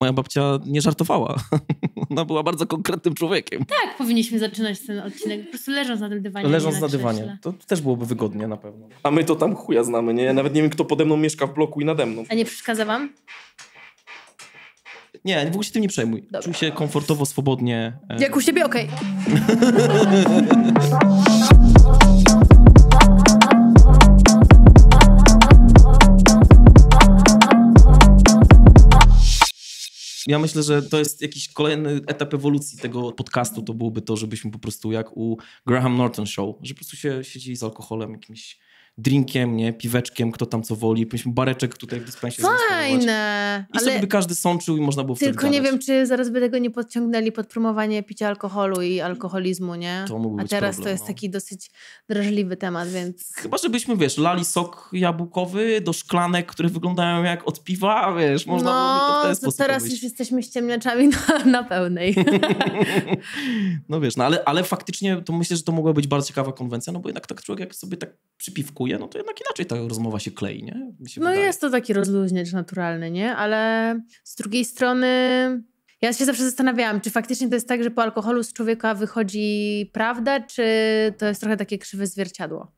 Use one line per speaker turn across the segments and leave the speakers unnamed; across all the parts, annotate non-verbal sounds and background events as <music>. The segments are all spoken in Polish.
moja babcia nie żartowała. <laughs> Ona była bardzo konkretnym człowiekiem.
Tak, powinniśmy zaczynać ten odcinek, po prostu leżąc na tym dywanie. Leżąc na, dywanie,
to też byłoby wygodnie na pewno. A my to tam chuja znamy, nie? nawet nie wiem, kto pode mną mieszka w bloku i nade mną. A
nie przeszkadza wam?
Nie, w ogóle się tym nie przejmuj. Dobra. Czuj się komfortowo, swobodnie. E. Jak u
siebie, okej. Okay. <laughs>
Ja myślę, że to jest jakiś kolejny etap ewolucji tego podcastu. To byłoby to, żebyśmy po prostu jak u Graham Norton Show, że po prostu się siedzieli z alkoholem jakimś drinkiem, nie, piweczkiem, kto tam co woli, powinniśmy bareczek tutaj w dyspensie
Fajne! I ale... by
każdy sączył i można było wtedy Tylko nie wiem,
czy zaraz by tego nie podciągnęli pod promowanie picia alkoholu i alkoholizmu, nie? To mógłby A teraz problem, to jest no. taki dosyć drażliwy temat, więc...
Chyba, żebyśmy, wiesz, lali sok jabłkowy do szklanek, które wyglądają jak od piwa, wiesz, można no, byłoby to w ten sposób teraz już
jesteśmy ściemniaczami na, na pełnej. <laughs>
no wiesz, no ale, ale faktycznie to myślę, że to mogła być bardzo ciekawa konwencja, no bo jednak tak człowiek jak sobie tak przy piwku no to jednak inaczej ta rozmowa się klei, nie?
Się no wydaje. jest to taki rozluźniacz naturalny, nie? Ale z drugiej strony... Ja się zawsze zastanawiałam, czy faktycznie to jest tak, że po alkoholu z człowieka wychodzi prawda, czy to jest trochę takie krzywe zwierciadło?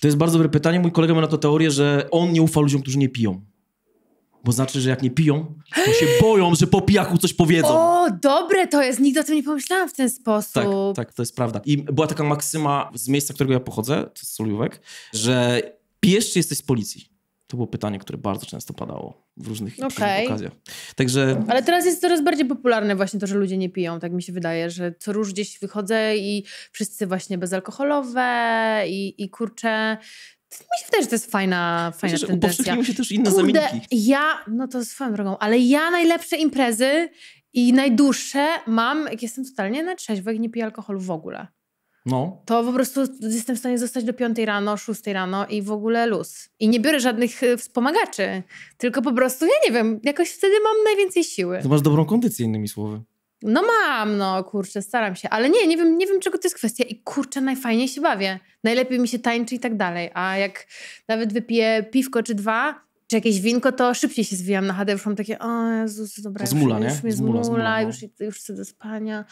To jest bardzo dobre pytanie. Mój kolega ma na to teorię, że on nie ufa ludziom, którzy nie piją. Bo znaczy, że jak nie piją,
to się boją,
że po pijaku coś powiedzą. O,
dobre to jest, nigdy o tym nie pomyślałam w ten sposób. Tak,
tak, to jest prawda. I była taka maksyma z miejsca, którego ja pochodzę, to jest Soliówek, że pijesz czy jesteś z policji? To było pytanie, które bardzo często padało w różnych okay. okazjach. Także... Ale
teraz jest coraz bardziej popularne właśnie to, że ludzie nie piją, tak mi się wydaje, że co róż gdzieś wychodzę i wszyscy właśnie bezalkoholowe i, i kurczę, mi się wydaje, że to jest fajna, fajna Myślę, tendencja. się też inne Kurde, zamienniki. ja, no to swoją drogą, ale ja najlepsze imprezy i najdłuższe mam, jak jestem totalnie na trzeźwo i nie piję alkoholu w ogóle. No. To po prostu jestem w stanie zostać do 5 rano, 6 rano i w ogóle luz. I nie biorę żadnych y, wspomagaczy, tylko po prostu, ja nie wiem, jakoś wtedy mam najwięcej siły. To masz
dobrą kondycję, innymi słowy.
No mam, no kurczę, staram się, ale nie, nie wiem, nie wiem czego to jest kwestia i kurczę, najfajniej się bawię. Najlepiej mi się tańczy i tak dalej, a jak nawet wypiję piwko czy dwa, czy jakieś winko, to szybciej się zwijam na hadę. Już mam takie, o Jezus, dobra, zmula, już, nie? No. już mnie zmula, zmula, zmula już, już chcę do spania.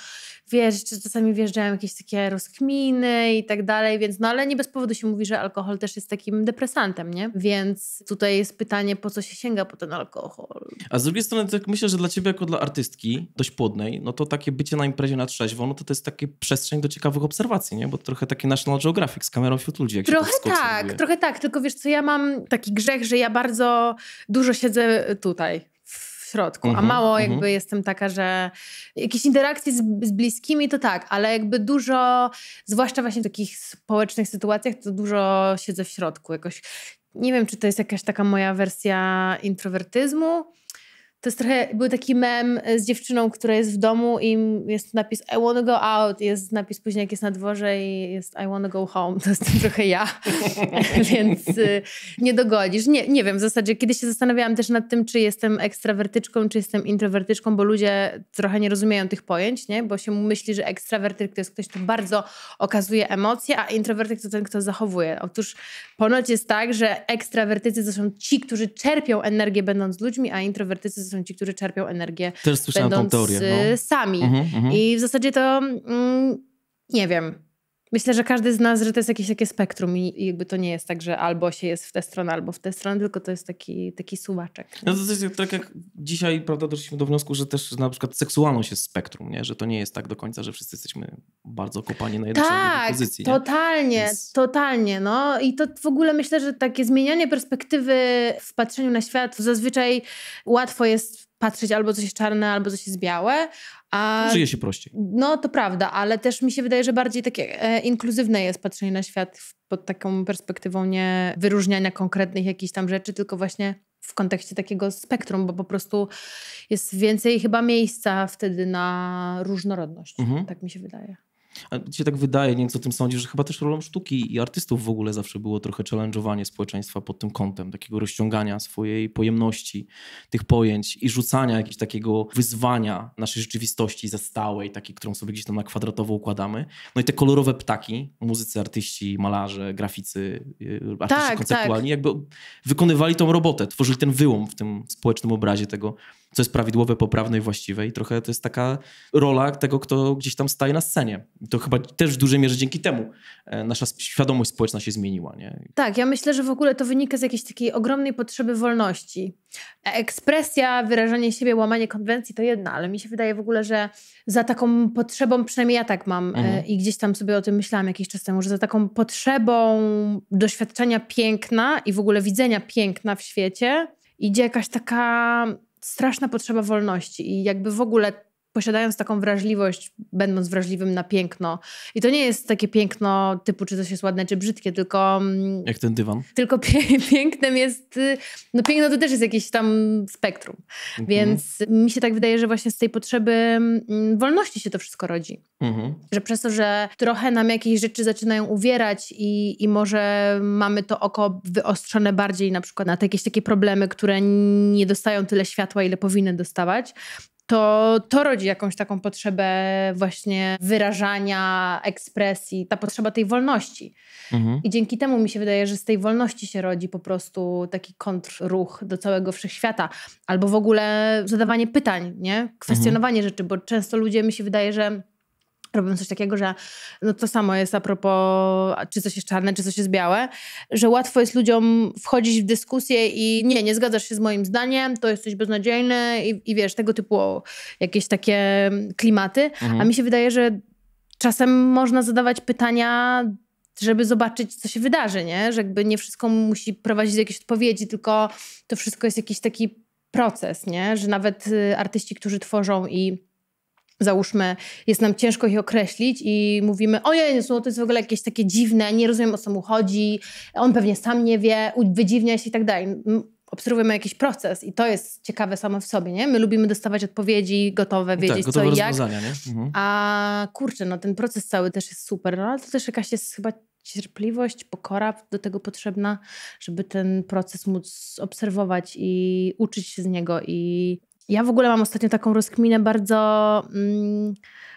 Wiesz, czy czasami wjeżdżają jakieś takie rozkminy i tak dalej, więc no ale nie bez powodu się mówi, że alkohol też jest takim depresantem, nie? Więc tutaj jest pytanie, po co się sięga po ten alkohol.
A z drugiej strony tak myślę, że dla ciebie jako dla artystki dość płodnej, no to takie bycie na imprezie na trzeźwo, no to to jest takie przestrzeń do ciekawych obserwacji, nie? Bo trochę takie National Geographic z kamerą wśród ludzi. trochę tak, trochę
tak, tylko wiesz co, ja mam taki grzech, że ja bardzo bardzo dużo siedzę tutaj w środku, a mhm, mało jakby mhm. jestem taka, że jakieś interakcje z, z, bliskimi to tak, ale jakby dużo, zwłaszcza właśnie w takich społecznych sytuacjach, to dużo siedzę w środku. Jakoś nie wiem, czy to jest jakaś taka moja wersja introwertyzmu, to jest trochę, był taki mem e, z dziewczyną, która jest w domu i jest napis I wanna go out, jest napis później jak jest na dworze i jest I wanna go home. <laughs> To jest trochę ja, <laughs> więc y, nie dogodzisz. Nie, nie wiem, w zasadzie kiedyś się zastanawiałam też nad tym, czy jestem ekstrawertyczką, czy jestem introwertyczką, bo ludzie trochę nie rozumieją tych pojęć, nie? bo się myśli, że ekstrawertyk to jest ktoś, kto bardzo okazuje emocje, a introwertyk to ten, kto zachowuje. Otóż ponoć jest tak, że ekstrawertycy to są ci, którzy czerpią energię będąc ludźmi, a introwertycy są ci, którzy czerpią energię Też słyszałam będąc tą teorię, no. Y, sami. Mhm, mhm, I w zasadzie to mm, nie wiem Myślę, że każdy z nas, że to jest jakieś takie spektrum i jakby to nie jest tak, że albo się jest w tę stronę, albo w tę stronę, tylko to jest taki, taki suwaczek. No to
jest tak jak dzisiaj, prawda, doszliśmy do wniosku, że też na przykład seksualność jest spektrum, nie? Że to nie jest tak do końca, że wszyscy jesteśmy bardzo kopani na jednej tak, pozycji. Tak,
totalnie, Więc... totalnie, no. I to w ogóle myślę, że takie zmienianie perspektywy w patrzeniu na świat zazwyczaj łatwo jest patrzeć albo coś jest czarne, albo coś jest białe. A, Żyje się prościej. No to prawda, ale też mi się wydaje, że bardziej takie e, inkluzywne jest patrzenie na świat pod taką perspektywą nie wyróżniania konkretnych jakichś tam rzeczy, tylko właśnie w kontekście takiego spektrum, bo po prostu jest więcej chyba miejsca wtedy na różnorodność. Mhm. Tak mi się wydaje.
A ci się tak wydaje, nie wiem co o tym sądzisz, że chyba też rolą sztuki i artystów w ogóle zawsze było trochę challenge'owanie społeczeństwa pod tym kątem, takiego rozciągania swojej pojemności, tych pojęć i rzucania jakiegoś takiego wyzwania naszej rzeczywistości za stałej, takiej, którą sobie gdzieś tam na kwadratowo układamy. No i te kolorowe ptaki, muzycy, artyści, malarze, graficy, y, artyści tak, tak. konceptualni, tak. jakby wykonywali tą robotę, tworzyli ten wyłom w tym społecznym obrazie tego co jest prawidłowe, poprawne i właściwe. I trochę to jest taka rola tego, kto gdzieś tam staje na scenie. I to chyba też w dużej mierze dzięki temu e, nasza świadomość społeczna się zmieniła. Nie?
Tak, ja myślę, że w ogóle to wynika z jakiejś takiej ogromnej potrzeby wolności. E, ekspresja, wyrażanie siebie, łamanie konwencji to jedna, ale mi się wydaje w ogóle, że za taką potrzebą, przynajmniej ja tak mam e, mhm. i gdzieś tam sobie o tym myślałam jakiś czas temu, że za taką potrzebą doświadczenia piękna i w ogóle widzenia piękna w świecie idzie jakaś taka straszna potrzeba wolności i jakby w ogóle posiadając taką wrażliwość, będąc wrażliwym na piękno. I to nie jest takie piękno typu, czy coś jest ładne, czy brzydkie, tylko... Mm, Jak ten dywan. Tylko <laughs> pie pięknem jest... Y, no piękno to też jest jakieś tam spektrum. Mhm. Więc mi się tak wydaje, że właśnie z tej potrzeby mm, wolności się to wszystko rodzi. Mhm. Że przez to, że trochę nam jakieś rzeczy zaczynają uwierać i, i może mamy to oko wyostrzone bardziej na przykład na te jakieś takie problemy, które nie dostają tyle światła, ile powinny dostawać, to to rodzi jakąś taką potrzebę właśnie wyrażania, ekspresji, ta potrzeba tej wolności. Mhm. I dzięki temu mi się wydaje, że z tej wolności się rodzi po prostu taki kontrruch do całego wszechświata. Albo w ogóle zadawanie pytań, nie? Kwestionowanie mhm. rzeczy, bo często ludzie mi się wydaje, że robią coś takiego, że no to samo jest a propos, czy coś jest czarne, czy coś jest białe, że łatwo jest ludziom wchodzić w dyskusję i nie, nie zgadzasz się z moim zdaniem, to jesteś beznadziejny i, i wiesz, tego typu o, jakieś takie klimaty. Mhm. A mi się wydaje, że czasem można zadawać pytania żeby zobaczyć, co się wydarzy, nie? Że jakby nie wszystko musi prowadzić do jakiejś odpowiedzi, tylko to wszystko jest jakiś taki proces, nie? Że nawet y, artyści, którzy tworzą i załóżmy, jest nam ciężko ich określić i mówimy, ojej, no to jest w ogóle jakieś takie dziwne, nie rozumiem o co mu chodzi, on pewnie sam nie wie, wydziwnia się i tak dalej. Obserwujemy jakiś proces i to jest ciekawe samo w sobie, nie? My lubimy dostawać odpowiedzi, gotowe, tak, wiedzieć tak, gotowe co i jak. Mhm. A kurczę, no ten proces cały też jest super, no ale to też jakaś jest chyba cierpliwość, pokora do tego potrzebna, żeby ten proces móc obserwować i uczyć się z niego i ja w ogóle mam ostatnio taką rozkminę bardzo. Mm,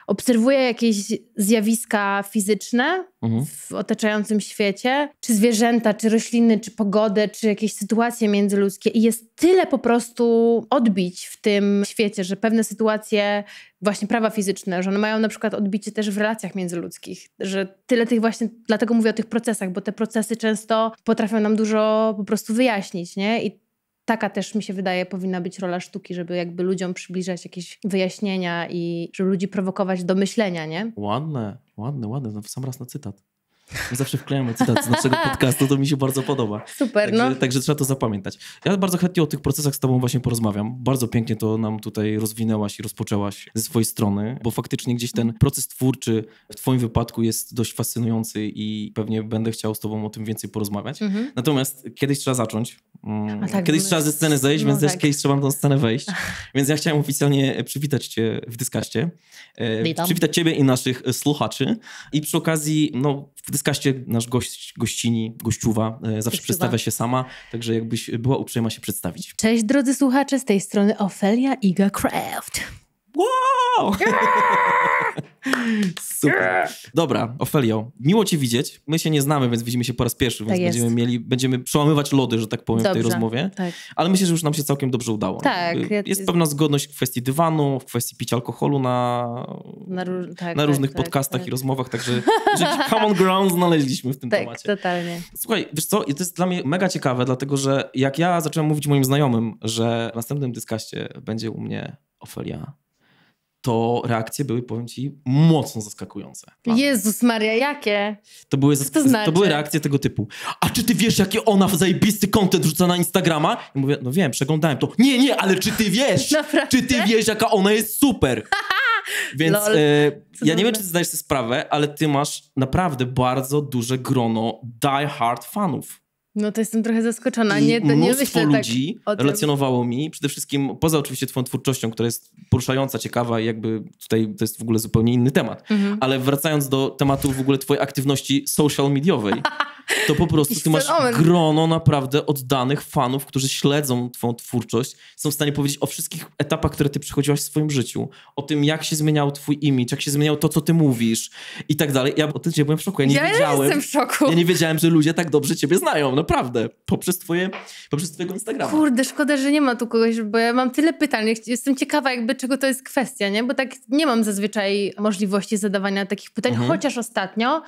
obserwuję jakieś zjawiska fizyczne mhm. w otaczającym świecie, czy zwierzęta, czy rośliny, czy pogodę, czy jakieś sytuacje międzyludzkie. I jest tyle po prostu odbić w tym świecie, że pewne sytuacje, właśnie prawa fizyczne, że one mają na przykład odbicie też w relacjach międzyludzkich, że tyle tych właśnie, dlatego mówię o tych procesach, bo te procesy często potrafią nam dużo po prostu wyjaśnić, nie? I taka też mi się wydaje powinna być rola sztuki, żeby jakby ludziom przybliżać jakieś wyjaśnienia i żeby ludzi prowokować do myślenia, nie?
Ładne, ładne, ładne. No, sam raz na cytat. Zawsze wklejamy cytat z naszego <laughs> podcastu, to mi się bardzo podoba. Super, także, no. Także trzeba to zapamiętać. Ja bardzo chętnie o tych procesach z tobą właśnie porozmawiam. Bardzo pięknie to nam tutaj rozwinęłaś i rozpoczęłaś ze swojej strony, bo faktycznie gdzieś ten proces twórczy w twoim wypadku jest dość fascynujący i pewnie będę chciał z tobą o tym więcej porozmawiać. Mhm. Natomiast kiedyś trzeba zacząć. Mm, tak, kiedyś my... No trzeba ze sceny zejść, no więc tak. też kiedyś trzeba na tą scenę wejść. <laughs> Więc ja chciałem oficjalnie przywitać cię w dyskaście. E, Witam. Przywitać ciebie i naszych słuchaczy. I przy okazji, no, w dyskaście podcaście nasz gość, gościni, gościuwa e, zawsze gościuwa. przedstawia się sama, także jakbyś była uprzejma się przedstawić.
Cześć drodzy słuchacze, z tej strony Ofelia Iga Craft. Wow!
Yeah! Super. Dobra, Ofelio, miło cię widzieć. My się nie znamy, więc widzimy się po raz pierwszy, więc tak będziemy mieli, będziemy przełamywać lody, że tak powiem, Dobrze, w tej rozmowie. Tak. Ale myślę, że już nam się całkiem dobrze udało. Tak. Y, ja... Jest pewna zgodność w kwestii dywanu, w kwestii picia alkoholu na,
na, róż... tak, na tak, różnych tak, podcastach tak. i
rozmowach, także <laughs> common ground znaleźliśmy w tym temacie. Tak, totalnie. Słuchaj, wiesz co, to jest dla mnie mega ciekawe, dlatego że jak ja zacząłem mówić moim znajomym, że w następnym dyskaście będzie u mnie Ofelia to reakcje były, powiem ci, mocno zaskakujące.
Jezus Maria, jakie?
To były, zask- to, znaczy? to, były reakcje tego typu. A czy ty wiesz, jakie ona w zajebisty kontent rzuca na Instagrama? I mówię, no wiem, przeglądałem to. Nie, nie, ale czy ty wiesz? <laughs> Naprawdę? Czy ty wiesz, jaka ona jest super? <laughs> Więc e, ja nie wiem, znaczy? czy ty zdajesz sobie sprawę, ale ty masz naprawdę bardzo duże grono die-hard fanów.
No to jestem trochę zaskoczona. Nie, to nie mnóstwo myślę tak ludzi tak relacjonowało
mi, przede wszystkim poza oczywiście twoją twórczością, która jest poruszająca, ciekawa i jakby tutaj to jest w ogóle zupełnie inny temat. Mhm. Ale wracając do tematu w ogóle twojej aktywności social mediowej, <laughs> to po prostu ty masz grono naprawdę oddanych fanów, którzy śledzą twoją twórczość, są w stanie powiedzieć o wszystkich etapach, które ty przechodziłaś w swoim życiu, o tym, jak się zmieniał twój imidż, jak się zmieniał to, co ty mówisz i tak dalej. Ja o tym byłem w szoku. Ja nie ja wiedziałem. Jestem w szoku. Ja nie wiedziałem, że ludzie tak dobrze ciebie znają. No naprawdę, poprzez twoje, poprzez twojego Instagrama. Kurde,
szkoda, że nie ma tu kogoś, bo ja mam tyle pytań, jestem ciekawa jakby czego to jest kwestia, nie? Bo tak nie mam zazwyczaj możliwości zadawania takich pytań, mhm. chociaż ostatnio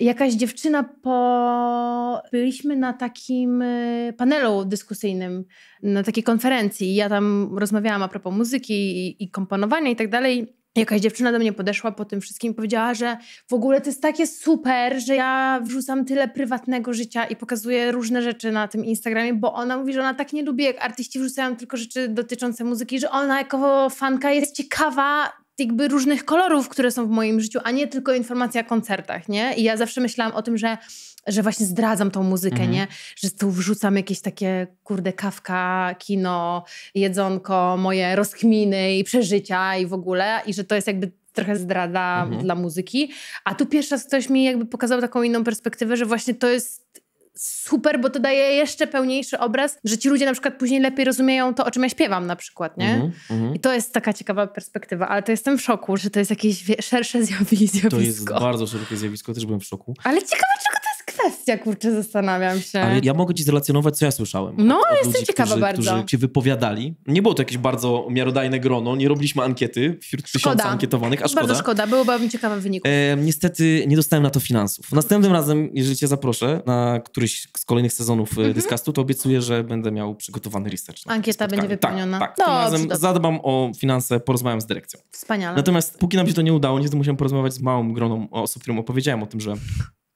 jakaś dziewczyna po... Byliśmy na takim y, panelu dyskusyjnym, na takiej konferencji ja tam rozmawiałam a propos muzyki i, i komponowania i tak dalej Jakaś dziewczyna do mnie podeszła po tym wszystkim i powiedziała, że w ogóle to jest takie super, że ja wrzucam tyle prywatnego życia i pokazuję różne rzeczy na tym Instagramie, bo ona mówi, że ona tak nie lubi, jak artyści wrzucają tylko rzeczy dotyczące muzyki, że ona jako fanka jest ciekawa jakby różnych kolorów, które są w moim życiu, a nie tylko informacja o koncertach, nie? I ja zawsze myślałam o tym, że że właśnie zdradzam tą muzykę, mhm. nie? Że tu wrzucam jakieś takie, kurde, kawka, kino, jedzonko, moje rozkminy i przeżycia i w ogóle. I że to jest jakby trochę zdrada mhm. dla muzyki. A tu pierwszy raz ktoś mi jakby pokazał taką inną perspektywę, że właśnie to jest super, bo to daje jeszcze pełniejszy obraz, że ci ludzie na przykład później lepiej rozumieją to, o czym ja śpiewam na przykład, nie? Mm -hmm. I to jest taka ciekawa perspektywa, ale to jestem w szoku, że to jest jakieś szersze zjawisko. To jest
bardzo szerokie zjawisko, też byłem w szoku.
Ale ciekawe, czego to jest kwestia, kurczę, zastanawiam się. Ale
ja mogę ci zrelacjonować, co ja słyszałem. No, od, od jestem ludzi, ciekawa którzy, bardzo. Którzy się wypowiadali. Nie było to jakieś bardzo miarodajne grono, nie robiliśmy ankiety wśród szkoda. tysiąca ankietowanych, a szkoda. Bardzo
szkoda, byłoby ciekawe wynik.
E, niestety nie dostałem na to finansów. Następnym razem, jeżeli cię zaproszę na który któryś z kolejnych sezonów e, mhm. Dyskastu, to obiecuję, że będę miał przygotowany research.
Ankieta będzie tak, wypełniona. Tak, tak. Tym razem
zadbam o finanse, porozmawiam z dyrekcją. Wspaniale. Natomiast póki nam się to nie udało, niestety musiałem porozmawiać z małą groną osób, którym opowiedziałem o tym, że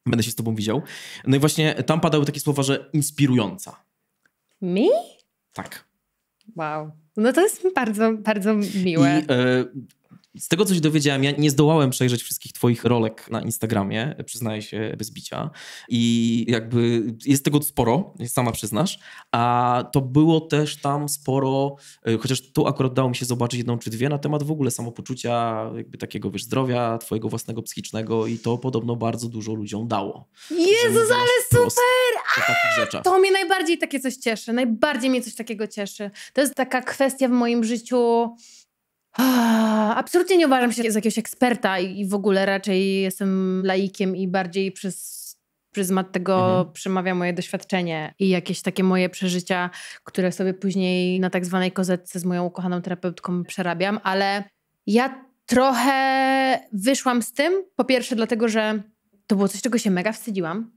będę się z tobą widział. No i właśnie tam padały takie słowa, że inspirująca.
Mi? Tak. Wow. No to jest bardzo, bardzo miłe.
I, e, z tego, co się dowiedziałem, ja nie zdołałem przejrzeć wszystkich twoich rolek na Instagramie, przyznaję się bez bicia. I jakby jest tego sporo, sama przyznasz. A to było też tam sporo, y, chociaż tu akurat dało mi się zobaczyć jedną czy dwie na temat w ogóle samopoczucia, jakby takiego, wiesz, zdrowia twojego własnego psychicznego i to podobno bardzo dużo ludziom dało.
Jezus, ale super! A, to mnie najbardziej takie coś cieszy, najbardziej mnie coś takiego cieszy. To jest taka kwestia w moim życiu Ah, absolutnie nie uważam się za jakiegoś eksperta i w ogóle raczej jestem laikiem i bardziej przez pryzmat tego mhm. przemawia moje doświadczenie i jakieś takie moje przeżycia, które sobie później na tak zwanej kozetce z moją ukochaną terapeutką przerabiam, ale ja trochę wyszłam z tym. Po pierwsze, dlatego, że to było coś, czego się mega wstydziłam,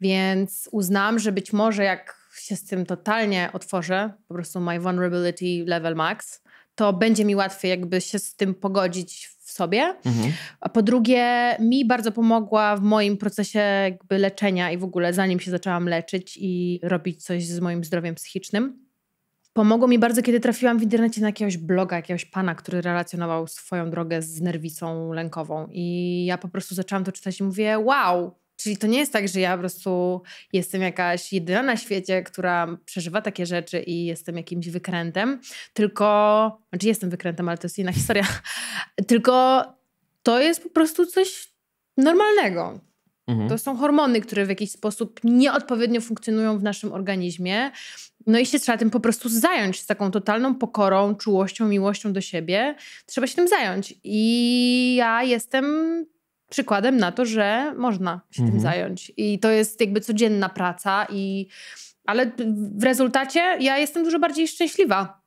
więc uznałam, że być może jak się z tym totalnie otworzę, po prostu my vulnerability level max, to będzie mi łatwiej jakby się z tym pogodzić w sobie. Mhm. A po drugie, mi bardzo pomogła w moim procesie jakby leczenia i w ogóle zanim się zaczęłam leczyć i robić coś z moim zdrowiem psychicznym. Pomogło mi bardzo, kiedy trafiłam w internecie na jakiegoś bloga, jakiegoś pana, który relacjonował swoją drogę z nerwicą lękową. I ja po prostu zaczęłam to czytać i mówię, wow, Czyli to nie jest tak, że ja po prostu jestem jakaś jedyna na świecie, która przeżywa takie rzeczy i jestem jakimś wykrętem, tylko, znaczy jestem wykrętem, ale to jest inna <laughs> historia, tylko to jest po prostu coś normalnego. Mhm. To są hormony, które w jakiś sposób nieodpowiednio funkcjonują w naszym organizmie. No i się trzeba tym po prostu zająć z taką totalną pokorą, czułością, miłością do siebie. Trzeba się tym zająć. I ja jestem przykładem na to, że można się mhm. tym zająć. I to jest jakby codzienna praca, i, ale w rezultacie ja jestem dużo bardziej szczęśliwa.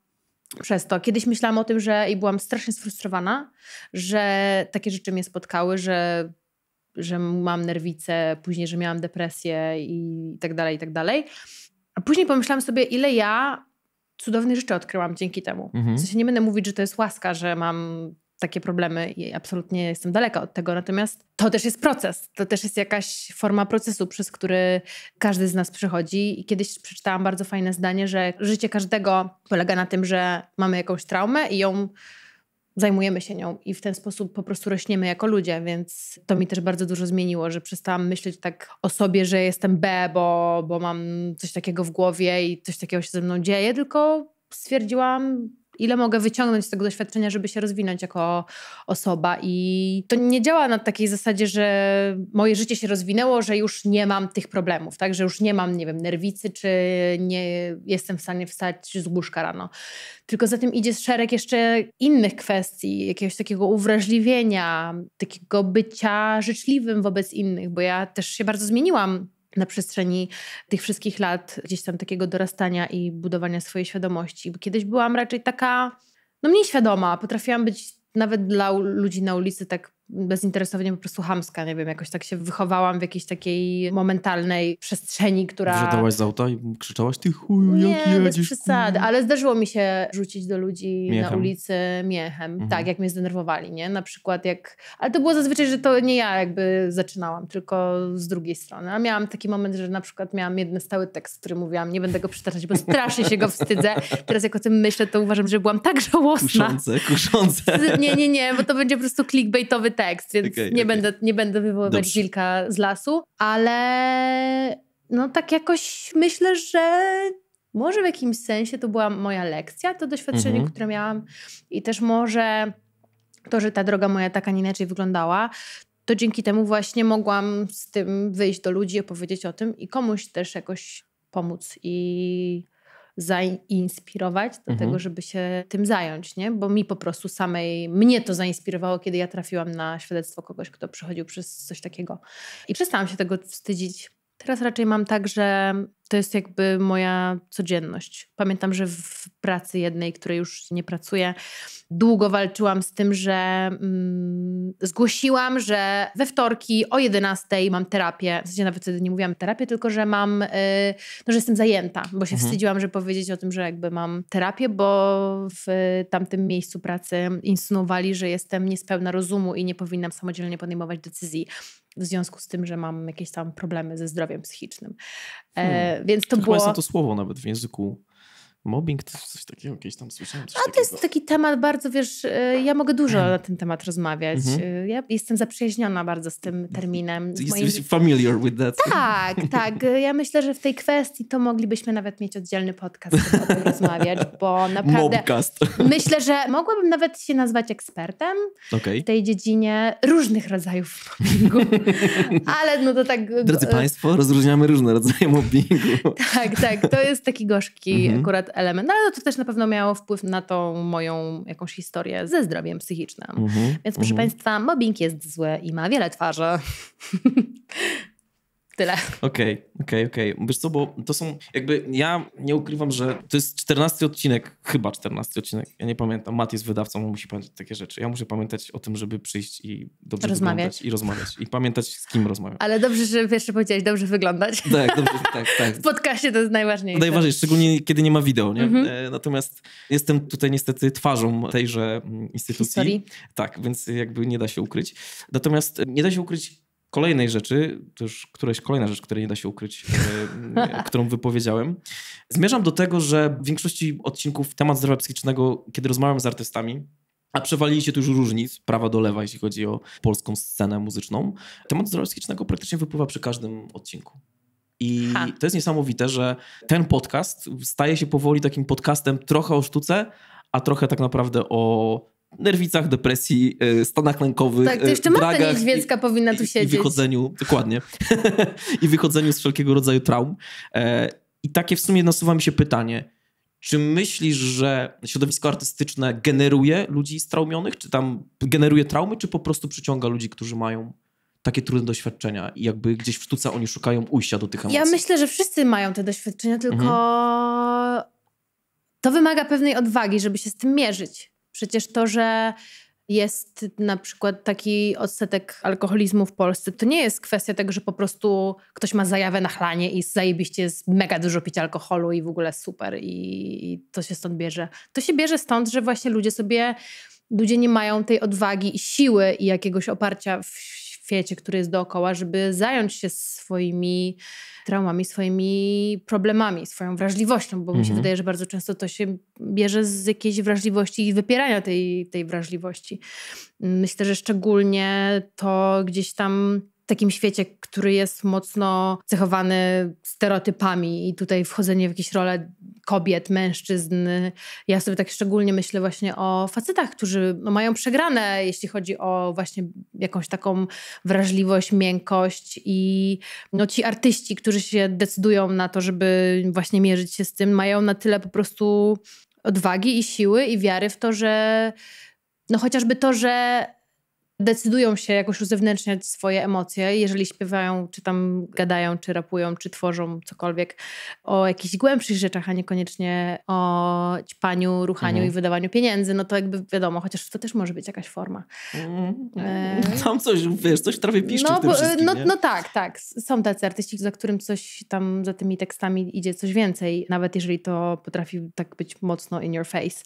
Przez to. Kiedyś myślałam o tym, że i byłam strasznie sfrustrowana, że takie rzeczy mnie spotkały, że że mam nerwice, później, że miałam depresję i tak dalej, i tak dalej. A później pomyślałam sobie, ile ja cudownych rzeczy odkryłam dzięki temu. Mhm. W sensie nie będę mówić, że to jest łaska, że mam takie problemy i absolutnie jestem daleka od tego. Natomiast to też jest proces, to też jest jakaś forma procesu, przez który każdy z nas przychodzi. I kiedyś przeczytałam bardzo fajne zdanie, że życie każdego polega na tym, że mamy jakąś traumę i ją zajmujemy się nią i w ten sposób po prostu rośniemy jako ludzie, więc to mi też bardzo dużo zmieniło, że przestałam myśleć tak o sobie, że jestem B, bo, bo mam coś takiego w głowie i coś takiego się ze mną dzieje, tylko stwierdziłam, ile mogę wyciągnąć z tego doświadczenia, żeby się rozwinąć jako osoba. I to nie działa na takiej zasadzie, że moje życie się rozwinęło, że już nie mam tych problemów, tak? Że już nie mam, nie wiem, nerwicy, czy nie jestem w stanie wstać z łóżka rano. Tylko za tym idzie szereg jeszcze innych kwestii, jakiegoś takiego uwrażliwienia, takiego bycia życzliwym wobec innych, bo ja też się bardzo zmieniłam na przestrzeni tych wszystkich lat gdzieś tam takiego dorastania i budowania swojej świadomości. Bo kiedyś byłam raczej taka, no mniej świadoma, potrafiłam być nawet dla ludzi na ulicy tak bezinteresownie po prostu hamska, nie wiem, jakoś tak się wychowałam w jakiejś takiej momentalnej przestrzeni, która... Wsiadałaś
z auta i krzyczałaś, ty
chuju, jak jedziesz? Nie, przesady, ale zdarzyło mi się rzucić do ludzi miechem. na ulicy miechem, tak, mhm. tak, jak mnie zdenerwowali, nie? Na przykład jak... Ale to było zazwyczaj, że to nie ja jakby zaczynałam, tylko z drugiej strony. A miałam taki moment, że na przykład miałam jeden stały tekst, który mówiłam, nie będę go przytaczać, bo strasznie się go wstydzę. Teraz jak o tym myślę, to uważam, że byłam tak żałosna.
Kuszące, kuszące. Nie, nie,
nie, bo to będzie po prostu clickbaitowy tekst, więc okay, nie, okay. Będę, nie będę wywoływać wilka z lasu, ale no tak jakoś myślę, że może w jakimś sensie to była moja lekcja, to doświadczenie, mhm. które miałam i też może to, że ta droga moja taka nie inaczej wyglądała, to dzięki temu właśnie mogłam z tym wyjść do ludzi, opowiedzieć o tym i komuś też jakoś pomóc i zainspirować do mhm. tego, żeby się tym zająć, nie? Bo mi po prostu samej, mnie to zainspirowało, kiedy ja trafiłam na świadectwo kogoś, kto przechodził przez coś takiego. I przestałam się tego wstydzić. Teraz raczej mam tak, że to jest jakby moja codzienność. Pamiętam, że w pracy jednej, której już nie pracuję, długo walczyłam z tym, że mm, zgłosiłam, że we wtorki o 11 mam terapię. W sensie nawet wtedy nie mówiłam terapię, tylko że mam, y, no, że jestem zajęta, bo się mhm. wstydziłam, że powiedzieć o tym, że jakby mam terapię, bo w y, tamtym miejscu pracy insynuowali, że jestem niespełna rozumu i nie powinnam samodzielnie podejmować decyzji w związku z tym, że mam jakieś tam problemy ze zdrowiem psychicznym. E, hmm. więc to Chyba było... jest na to
słowo nawet w języku Mobbing, to coś takiego jakieś tam słyszałem. A to jest
taki temat bardzo, wiesz, y, ja mogę dużo mhm. na ten temat rozmawiać. Mhm. Y, ja jestem zaprzyjaźniona bardzo z tym mhm. terminem. Jesteś moim...
familiar with that.
Tak, tak. Y, ja myślę, że w tej kwestii to moglibyśmy nawet mieć oddzielny podcast, o tym <laughs> rozmawiać, bo naprawdę... Mobcast. Myślę, że mogłabym nawet się nazwać ekspertem okay. w tej dziedzinie różnych rodzajów mobbingu. <laughs> Ale no to tak... Drodzy Państwo,
rozróżniamy różne rodzaje mobbingu. <laughs>
Tak, tak. To jest taki gorzki akurat element, no ale to też na pewno miało wpływ na tą moją jakąś historię ze zdrowiem psychicznym. Mm -hmm, Więc proszę mm -hmm. Państwa, mobbing jest zły i ma wiele twarzy. <laughs> Tyle.
Okej, okay, okej, okay, okej. Okay. Wiesz co, bo to są jakby, ja nie ukrywam, że to jest 14 odcinek, chyba 14 odcinek, ja nie pamiętam. Matt jest wydawcą, on musi pamiętać takie rzeczy. Ja muszę pamiętać o tym, żeby przyjść i dobrze rozmawiać. i rozmawiać. I pamiętać, z kim rozmawiam. Ale
dobrze, że jeszcze powiedziałeś, dobrze wyglądać. Tak,
dobrze, tak, tak. W
podcaście to jest najważniejsze. Najważniejsze,
szczególnie kiedy nie ma wideo, nie? Mhm. E, natomiast jestem tutaj niestety twarzą tejże mm, instytucji. Historii. Tak, więc jakby nie da się ukryć. Natomiast e, nie da się ukryć kolejnej rzeczy, to już któraś kolejna rzecz, której nie da się ukryć, e, <laughs> którą wypowiedziałem. Zmierzam do tego, że w większości odcinków temat zdrowia psychicznego, kiedy rozmawiam z artystami, a przewalili się tu już różnic, prawa do lewa, jeśli chodzi o polską scenę muzyczną. Temat zdrowia psychicznego praktycznie wypływa przy każdym odcinku. I ha. to jest niesamowite, że ten podcast staje się powoli takim podcastem trochę o sztuce, a trochę tak naprawdę o nerwicach, depresji, e, stanach lękowych. Tak, to e, jeszcze matka niedźwiedzka
i, powinna tu siedzieć. I
wychodzeniu, dokładnie. <laughs> I wychodzeniu z wszelkiego rodzaju traum. E, I takie w sumie nasuwa mi się pytanie, czy myślisz, że środowisko artystyczne generuje ludzi straumionych, czy tam generuje traumy, czy po prostu przyciąga ludzi, którzy mają takie trudne doświadczenia i jakby gdzieś w sztuce oni szukają ujścia do tych emocji? Ja
myślę, że wszyscy mają te doświadczenia, tylko mhm. to wymaga pewnej odwagi, żeby się z tym mierzyć. Przecież to, że jest na przykład taki odsetek alkoholizmu w Polsce, to nie jest kwestia tego, że po prostu ktoś ma zajawę na chlanie i zajebiście jest mega dużo pić alkoholu i w ogóle super i to się stąd bierze. To się bierze stąd, że właśnie ludzie sobie, ludzie nie mają tej odwagi i siły i jakiegoś oparcia w świecie, który jest dookoła, żeby zająć się swoimi traumami, swoimi problemami, swoją wrażliwością, bo mhm. mi się mhm. wydaje, że bardzo często to się bierze z jakiejś wrażliwości i wypierania tej, tej wrażliwości. Myślę, że szczególnie to gdzieś tam w takim świecie, który jest mocno cechowany stereotypami i tutaj wchodzenie w jakieś role kobiet, mężczyzn. Ja sobie tak szczególnie myślę właśnie o facetach, którzy mają przegrane, jeśli chodzi o właśnie jakąś taką wrażliwość, miękkość i no, ci artyści, którzy się decydują na to, żeby właśnie mierzyć się z tym, mają na tyle po prostu odwagi i siły i wiary w to, że no chociażby to, że decydują się jakoś uzewnętrzniać swoje emocje, jeżeli śpiewają, czy tam gadają, czy rapują, czy tworzą cokolwiek o jakichś głębszych rzeczach, a niekoniecznie o ćpaniu, ruchaniu mhm. i wydawaniu pieniędzy, no to jakby wiadomo, chociaż to też może być jakaś forma. Mhm. E... Tam
coś, wiesz, coś trawie piszczy no, w tym e, wszystkim, no, no
tak, tak. Są tacy artyści, za którym coś tam, za tymi tekstami idzie coś więcej, nawet jeżeli to potrafi tak być mocno in your face.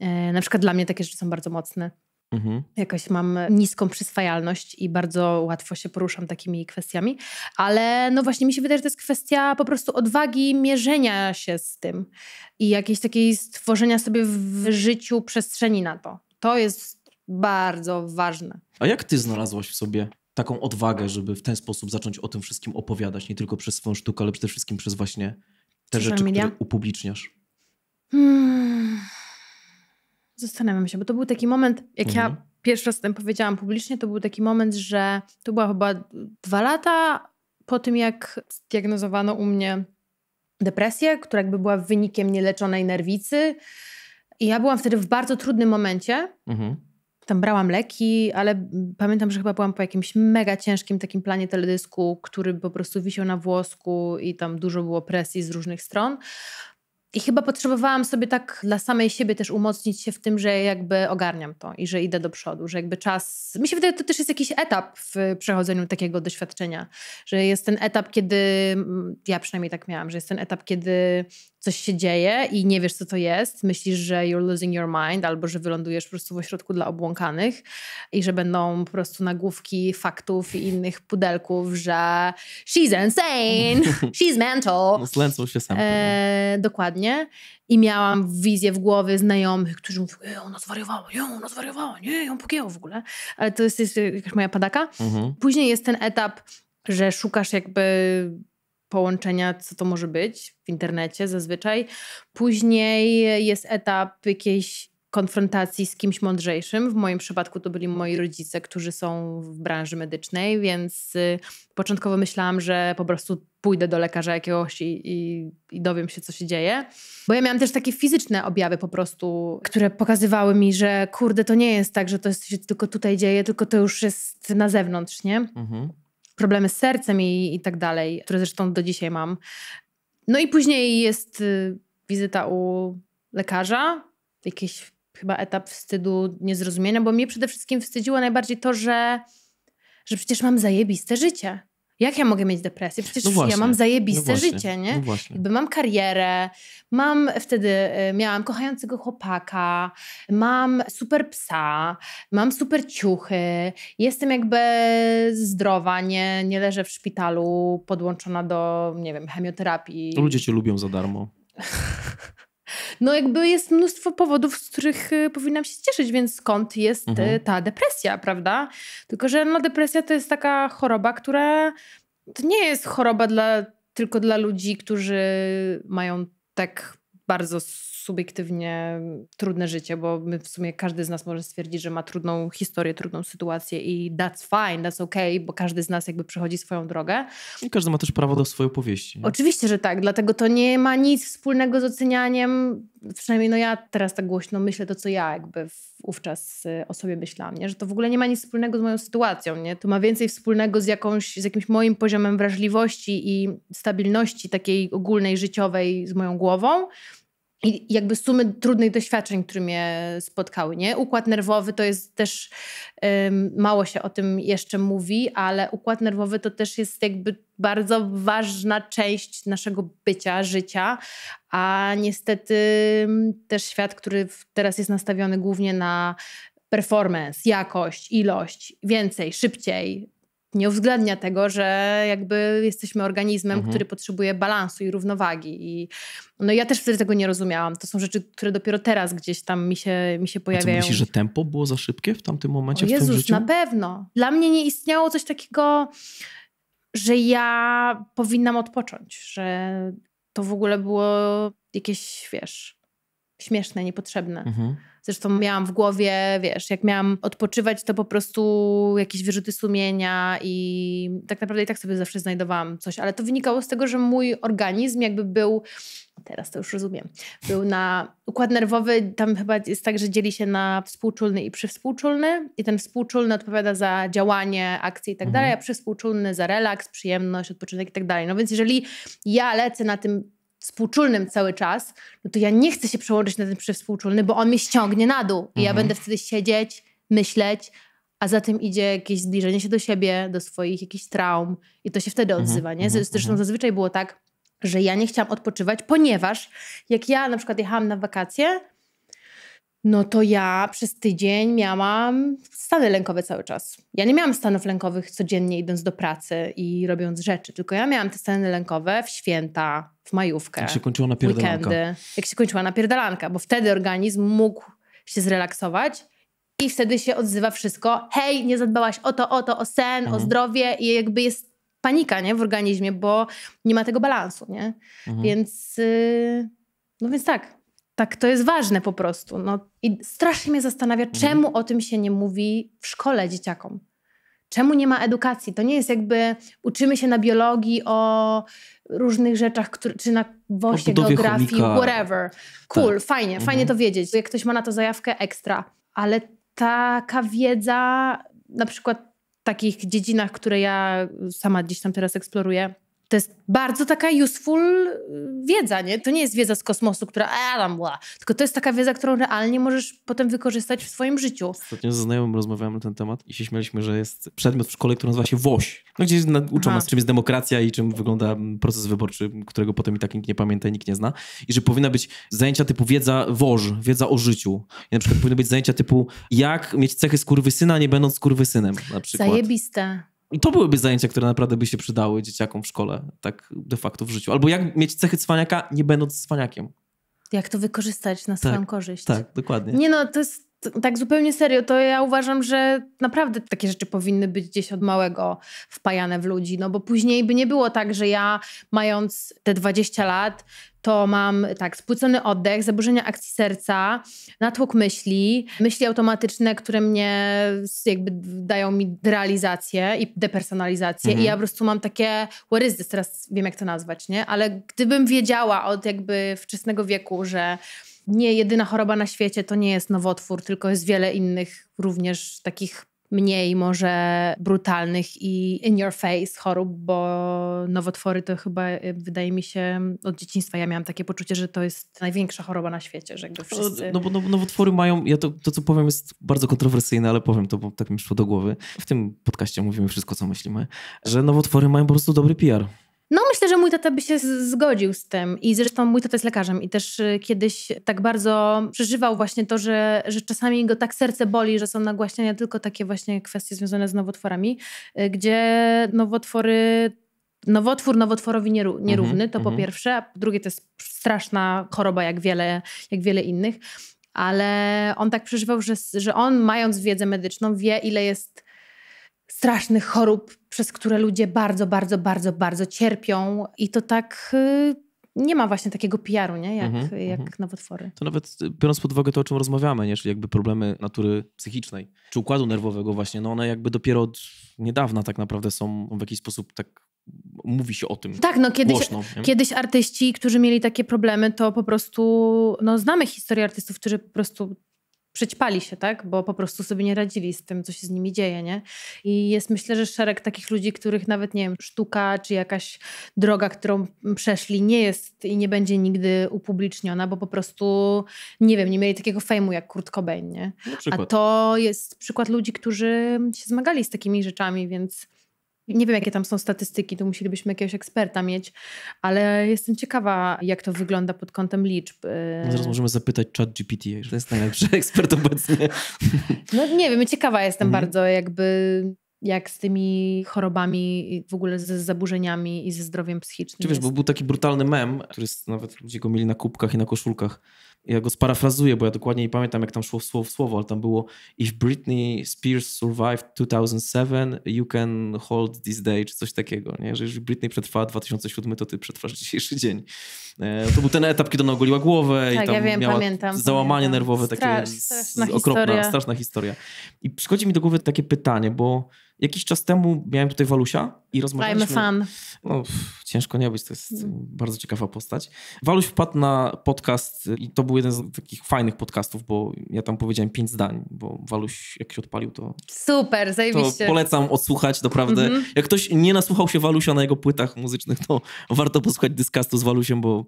E, na przykład dla mnie takie rzeczy są bardzo mocne. Mhm. Jakoś mam niską przyswajalność i bardzo łatwo się poruszam takimi kwestiami, ale no właśnie mi się wydaje, że to jest kwestia po prostu odwagi mierzenia się z tym i jakiejś takiej stworzenia sobie w życiu przestrzeni na to. To jest bardzo ważne.
A jak ty znalazłaś w sobie taką odwagę, żeby w ten sposób zacząć o tym wszystkim opowiadać, nie tylko przez swoją sztukę, ale przede wszystkim przez właśnie te rzeczy, media? które upubliczniasz?
Hmm. Zastanawiam się, bo to był taki moment, jak mhm. ja pierwszy raz o tym powiedziałam publicznie, to był taki moment, że to była chyba dwa lata po tym, jak zdiagnozowano u mnie depresję, która jakby była wynikiem nieleczonej nerwicy. I ja byłam wtedy w bardzo trudnym momencie. Mhm. Tam brałam leki, ale pamiętam, że chyba byłam po jakimś mega ciężkim takim planie teledysku, który po prostu wisiał na włosku i tam dużo było presji z różnych stron. I chyba potrzebowałam sobie tak dla samej siebie też umocnić się w tym, że jakby ogarniam to i że idę do przodu, że jakby czas. Mi się wydaje, to też jest jakiś etap w przechodzeniu takiego doświadczenia, że jest ten etap, kiedy mm, ja przynajmniej tak miałam, że jest ten etap, kiedy coś się dzieje i nie wiesz, co to jest, myślisz, że you're losing your mind, albo że wylądujesz po prostu w ośrodku dla obłąkanych i że będą po prostu nagłówki faktów i innych pudelków, że she's insane, <laughs> she's mental. No
zlęcą się sam. E,
dokładnie. I miałam wizję w głowie znajomych, którzy mówią, ona zwariowała, nie, ona zwariowała, nie, ją pogięło w ogóle. Ale to jest, jest jakaś moja padaka. Mhm. Później jest ten etap, że szukasz jakby połączenia, co to może być w internecie zazwyczaj. Później jest etap jakiejś konfrontacji z kimś mądrzejszym. W moim przypadku to byli moi rodzice, którzy są w branży medycznej, więc y, początkowo myślałam, że po prostu pójdę do lekarza jakiegoś i, i, i, dowiem się, co się dzieje. Bo ja miałam też takie fizyczne objawy po prostu, które pokazywały mi, że kurde, to nie jest tak, że to się tylko tutaj dzieje, tylko to już jest na zewnątrz, nie? Mhm problemy z sercem i, i tak dalej, które zresztą do dzisiaj mam. No i później jest y, wizyta u lekarza, jakiś chyba etap wstydu, niezrozumienia, bo mnie przede wszystkim wstydziło najbardziej to, że, że przecież mam zajebiste życie. Jak ja mogę mieć depresję? Przecież no ja mam zajebiste no życie, nie? No Jakby mam karierę, mam wtedy, y, miałam kochającego chłopaka, mam super psa, mam super ciuchy, jestem jakby zdrowa, nie, nie leżę w szpitalu podłączona do, nie wiem, chemioterapii. Ludzie
cię lubią za darmo. <laughs>
No jakby jest mnóstwo powodów, z których y, powinnam się cieszyć, więc skąd jest y, mhm. ta depresja, prawda? Tylko, że no, depresja to jest taka choroba, która to nie jest choroba dla, tylko dla ludzi, którzy mają tak bardzo subiektywnie trudne życie, bo my w sumie każdy z nas może stwierdzić, że ma trudną historię, trudną sytuację i that's fine, that's okay, bo każdy z nas jakby przechodzi swoją drogę.
I każdy ma też prawo do swojej opowieści. Nie?
Oczywiście, że tak, dlatego to nie ma nic wspólnego z ocenianiem, przynajmniej no ja teraz tak głośno myślę to, co ja jakby wówczas y, o sobie myślałam, nie? że to w ogóle nie ma nic wspólnego z moją sytuacją, nie? to ma więcej wspólnego z, jakąś, z jakimś moim poziomem wrażliwości i stabilności takiej ogólnej, życiowej z moją głową, i jakby sumy trudnych doświadczeń, które mnie spotkały. Nie? Układ nerwowy to jest też, um, mało się o tym jeszcze mówi, ale układ nerwowy to też jest jakby bardzo ważna część naszego bycia, życia, a niestety też świat, który teraz jest nastawiony głównie na performance, jakość, ilość, więcej, szybciej, nie uwzględnia tego, że jakby jesteśmy organizmem, mhm. który potrzebuje balansu i równowagi. I no ja też wtedy tego nie rozumiałam. To są rzeczy, które dopiero teraz gdzieś tam mi się, mi się pojawiają. A myślisz, że
tempo było za szybkie w tamtym momencie o w Jezus, życiu? na
pewno. Dla mnie nie istniało coś takiego, że ja powinnam odpocząć, że to w ogóle było jakieś, wiesz śmieszne, niepotrzebne. Mhm. Zresztą miałam w głowie, wiesz, jak miałam odpoczywać, to po prostu jakieś wyrzuty sumienia i tak naprawdę i tak sobie zawsze znajdowałam coś, ale to wynikało z tego, że mój organizm jakby był, teraz to już rozumiem, był na układ nerwowy, tam chyba jest tak, że dzieli się na współczulny i przywspółczulny i ten współczulny odpowiada za działanie, akcje i tak mhm. dalej, a przywspółczulny za relaks, przyjemność, odpoczynek i tak dalej. No więc jeżeli ja lecę na tym współczulnym cały czas, no to ja nie chcę się przełożyć na ten przywspółczulny, bo on mnie ściągnie na dół i mhm. ja będę wtedy siedzieć, myśleć, a za tym idzie jakieś zbliżenie się do siebie, do swoich jakichś traum i to się wtedy mhm. odzywa, nie? Mhm. Zresztą mhm. zazwyczaj było tak, że ja nie chciałam odpoczywać, ponieważ jak ja na przykład jechałam na wakacje, no to ja przez tydzień miałam stany lękowe cały czas. Ja nie miałam stanów lękowych codziennie idąc do pracy i robiąc rzeczy, tylko ja miałam te stany lękowe w święta, w majówkę. Jak się kończyła Weekendy, jak się kończyła na napierdalanka, bo wtedy organizm mógł się zrelaksować i wtedy się odzywa wszystko. Hej, nie zadbałaś o to, o to, o sen, mhm. o zdrowie i jakby jest panika nie, w organizmie, bo nie ma tego balansu, nie? Mhm. Więc, y, no więc tak, tak to jest ważne po prostu. No, I strasznie mnie zastanawia, mhm. czemu o tym się nie mówi w szkole dzieciakom. Czemu nie ma edukacji? To nie jest jakby uczymy się na biologii o różnych rzeczach, które, czy na właśnie geografii, chomika. whatever. Cool, tak. fajnie, mhm. fajnie to wiedzieć. Jak ktoś ma na to zajawkę, ekstra. Ale taka wiedza, na przykład w takich dziedzinach, które ja sama gdzieś tam teraz eksploruję, to jest bardzo taka useful y, wiedza, nie? To nie jest wiedza z kosmosu, która a tam była, tylko to jest taka wiedza, którą realnie możesz potem wykorzystać w swoim życiu. Ostatnio
ze znajomym rozmawiałem na ten temat i się śmialiśmy, że jest przedmiot w szkole, który nazywa się WOŚ. No gdzieś uczą nas, czym jest demokracja i czym wygląda proces wyborczy, którego potem i tak nikt nie pamięta i nikt nie zna. I że powinna być zajęcia typu wiedza WOŚ, wiedza o życiu. I na przykład powinny być zajęcia typu jak mieć cechy skurwysyna, nie będąc skurwysynem na przykład.
Zajebiste.
I to byłyby zajęcia, które naprawdę by się przydały dzieciakom w szkole, tak de facto w życiu. Albo jak mieć cechy cwaniaka, nie będąc cwaniakiem.
Jak to wykorzystać na tak, swoją korzyść. Tak, dokładnie. Nie no, to jest tak zupełnie serio, to ja uważam, że naprawdę takie rzeczy powinny być gdzieś od małego wpajane w ludzi, no bo później by nie było tak, że ja mając te 20 lat, to mam tak spłycony oddech, zaburzenia akcji serca, natłok myśli, myśli automatyczne, które mnie jakby dają mi realizację i depersonalizację mhm. i ja po prostu mam takie what teraz wiem jak to nazwać, nie? Ale gdybym wiedziała od jakby wczesnego wieku, że nie jedyna choroba na świecie to nie jest nowotwór, tylko jest wiele innych również takich mniej może brutalnych i in your face chorób, bo nowotwory to chyba y, wydaje mi się od dzieciństwa ja miałam takie poczucie, że to jest największa choroba na świecie, że jakby no, wszyscy... No
bo no, nowotwory mają, ja to, to co powiem jest bardzo kontrowersyjne, ale powiem to, bo tak mi szło do głowy. W tym podcaście mówimy wszystko co myślimy, że nowotwory mają po prostu dobry PR.
No, myślę, że mój tata by się zgodził z tym. I zresztą mój tata jest lekarzem i też y, kiedyś tak bardzo przeżywał właśnie to, że, że czasami go tak serce boli, że są nagłaśniania tylko takie właśnie kwestie związane z nowotworami, y, gdzie nowotwory nowotwór nowotworowi nieru, nierówny, mhm, to mm -hmm. po mhm. pierwsze, a po drugie to jest straszna choroba jak wiele, jak wiele innych, ale on tak przeżywał, że, że on mając wiedzę medyczną wie ile jest strasznych chorób, przez które ludzie bardzo, bardzo, bardzo, bardzo cierpią i to tak y, nie ma właśnie takiego PR-u, nie? Jak, mm -hmm, jak mhm. nowotwory.
To nawet y, biorąc pod uwagę to, o czym rozmawiamy, nie? czyli jakby problemy natury psychicznej czy układu nerwowego właśnie, no one jakby dopiero od niedawna tak naprawdę są w jakiś sposób tak mówi się o tym. Tak, no kiedyś, głośno, kiedyś
artyści, którzy mieli takie problemy, to po prostu, no znamy historię artystów, którzy po prostu przyćpali się, tak? Bo po prostu sobie nie radzili z tym, co się z nimi dzieje, nie? I jest myślę, że szereg takich ludzi, których nawet, nie wiem, sztuka czy jakaś droga, którą przeszli nie jest i nie będzie nigdy upubliczniona, bo po prostu, nie wiem, nie mieli takiego fejmu jak Kurt Cobain, nie? A to jest przykład ludzi, którzy się zmagali z takimi rzeczami, więc nie wiem, jakie tam są statystyki, tu musielibyśmy jakiegoś eksperta mieć, ale jestem ciekawa, jak to wygląda pod kątem liczb. Y. Zaraz
możemy zapytać chat GPT, że jest najlepszy <laughs> ekspert obecnie.
No nie wiem, ciekawa jestem mhm. bardzo, jakby jak z tymi chorobami, w ogóle z zaburzeniami i ze zdrowiem psychicznym. Czy wiesz, bo był
taki brutalny mem, który nawet ludzie go mieli na kubkach i na koszulkach, ja go sparafrazuję, bo ja dokładnie nie pamiętam, jak tam szło słowo w słowo, ale tam było If Britney Spears survived 2007, you can hold this day, czy coś takiego, nie? że jeżeli Britney przetrwała 2007, to ty przetrwasz dzisiejszy dzień. E, to był ten etap, kiedy ona ogoliła głowę tak, i tam ja wiem, miała pamiętam, załamanie pamiętam. nerwowe, Strasz, takie straszna historia. straszna historia. I przychodzi mi do głowy takie pytanie, bo Jakiś czas temu miałem tutaj Walusia i rozmawialiśmy... I'm fan. No, pff, ciężko nie być, to jest mm. bardzo ciekawa postać. Waluś wpadł na podcast y, i to był jeden z takich fajnych podcastów, bo ja tam powiedziałem pięć zdań, bo Waluś jak się odpalił, to...
Super, zajebiście. To
polecam odsłuchać, naprawdę. Mm -hmm. Jak ktoś nie nasłuchał się Walusia na jego płytach muzycznych, to warto posłuchać dyskastu z Walusiem, bo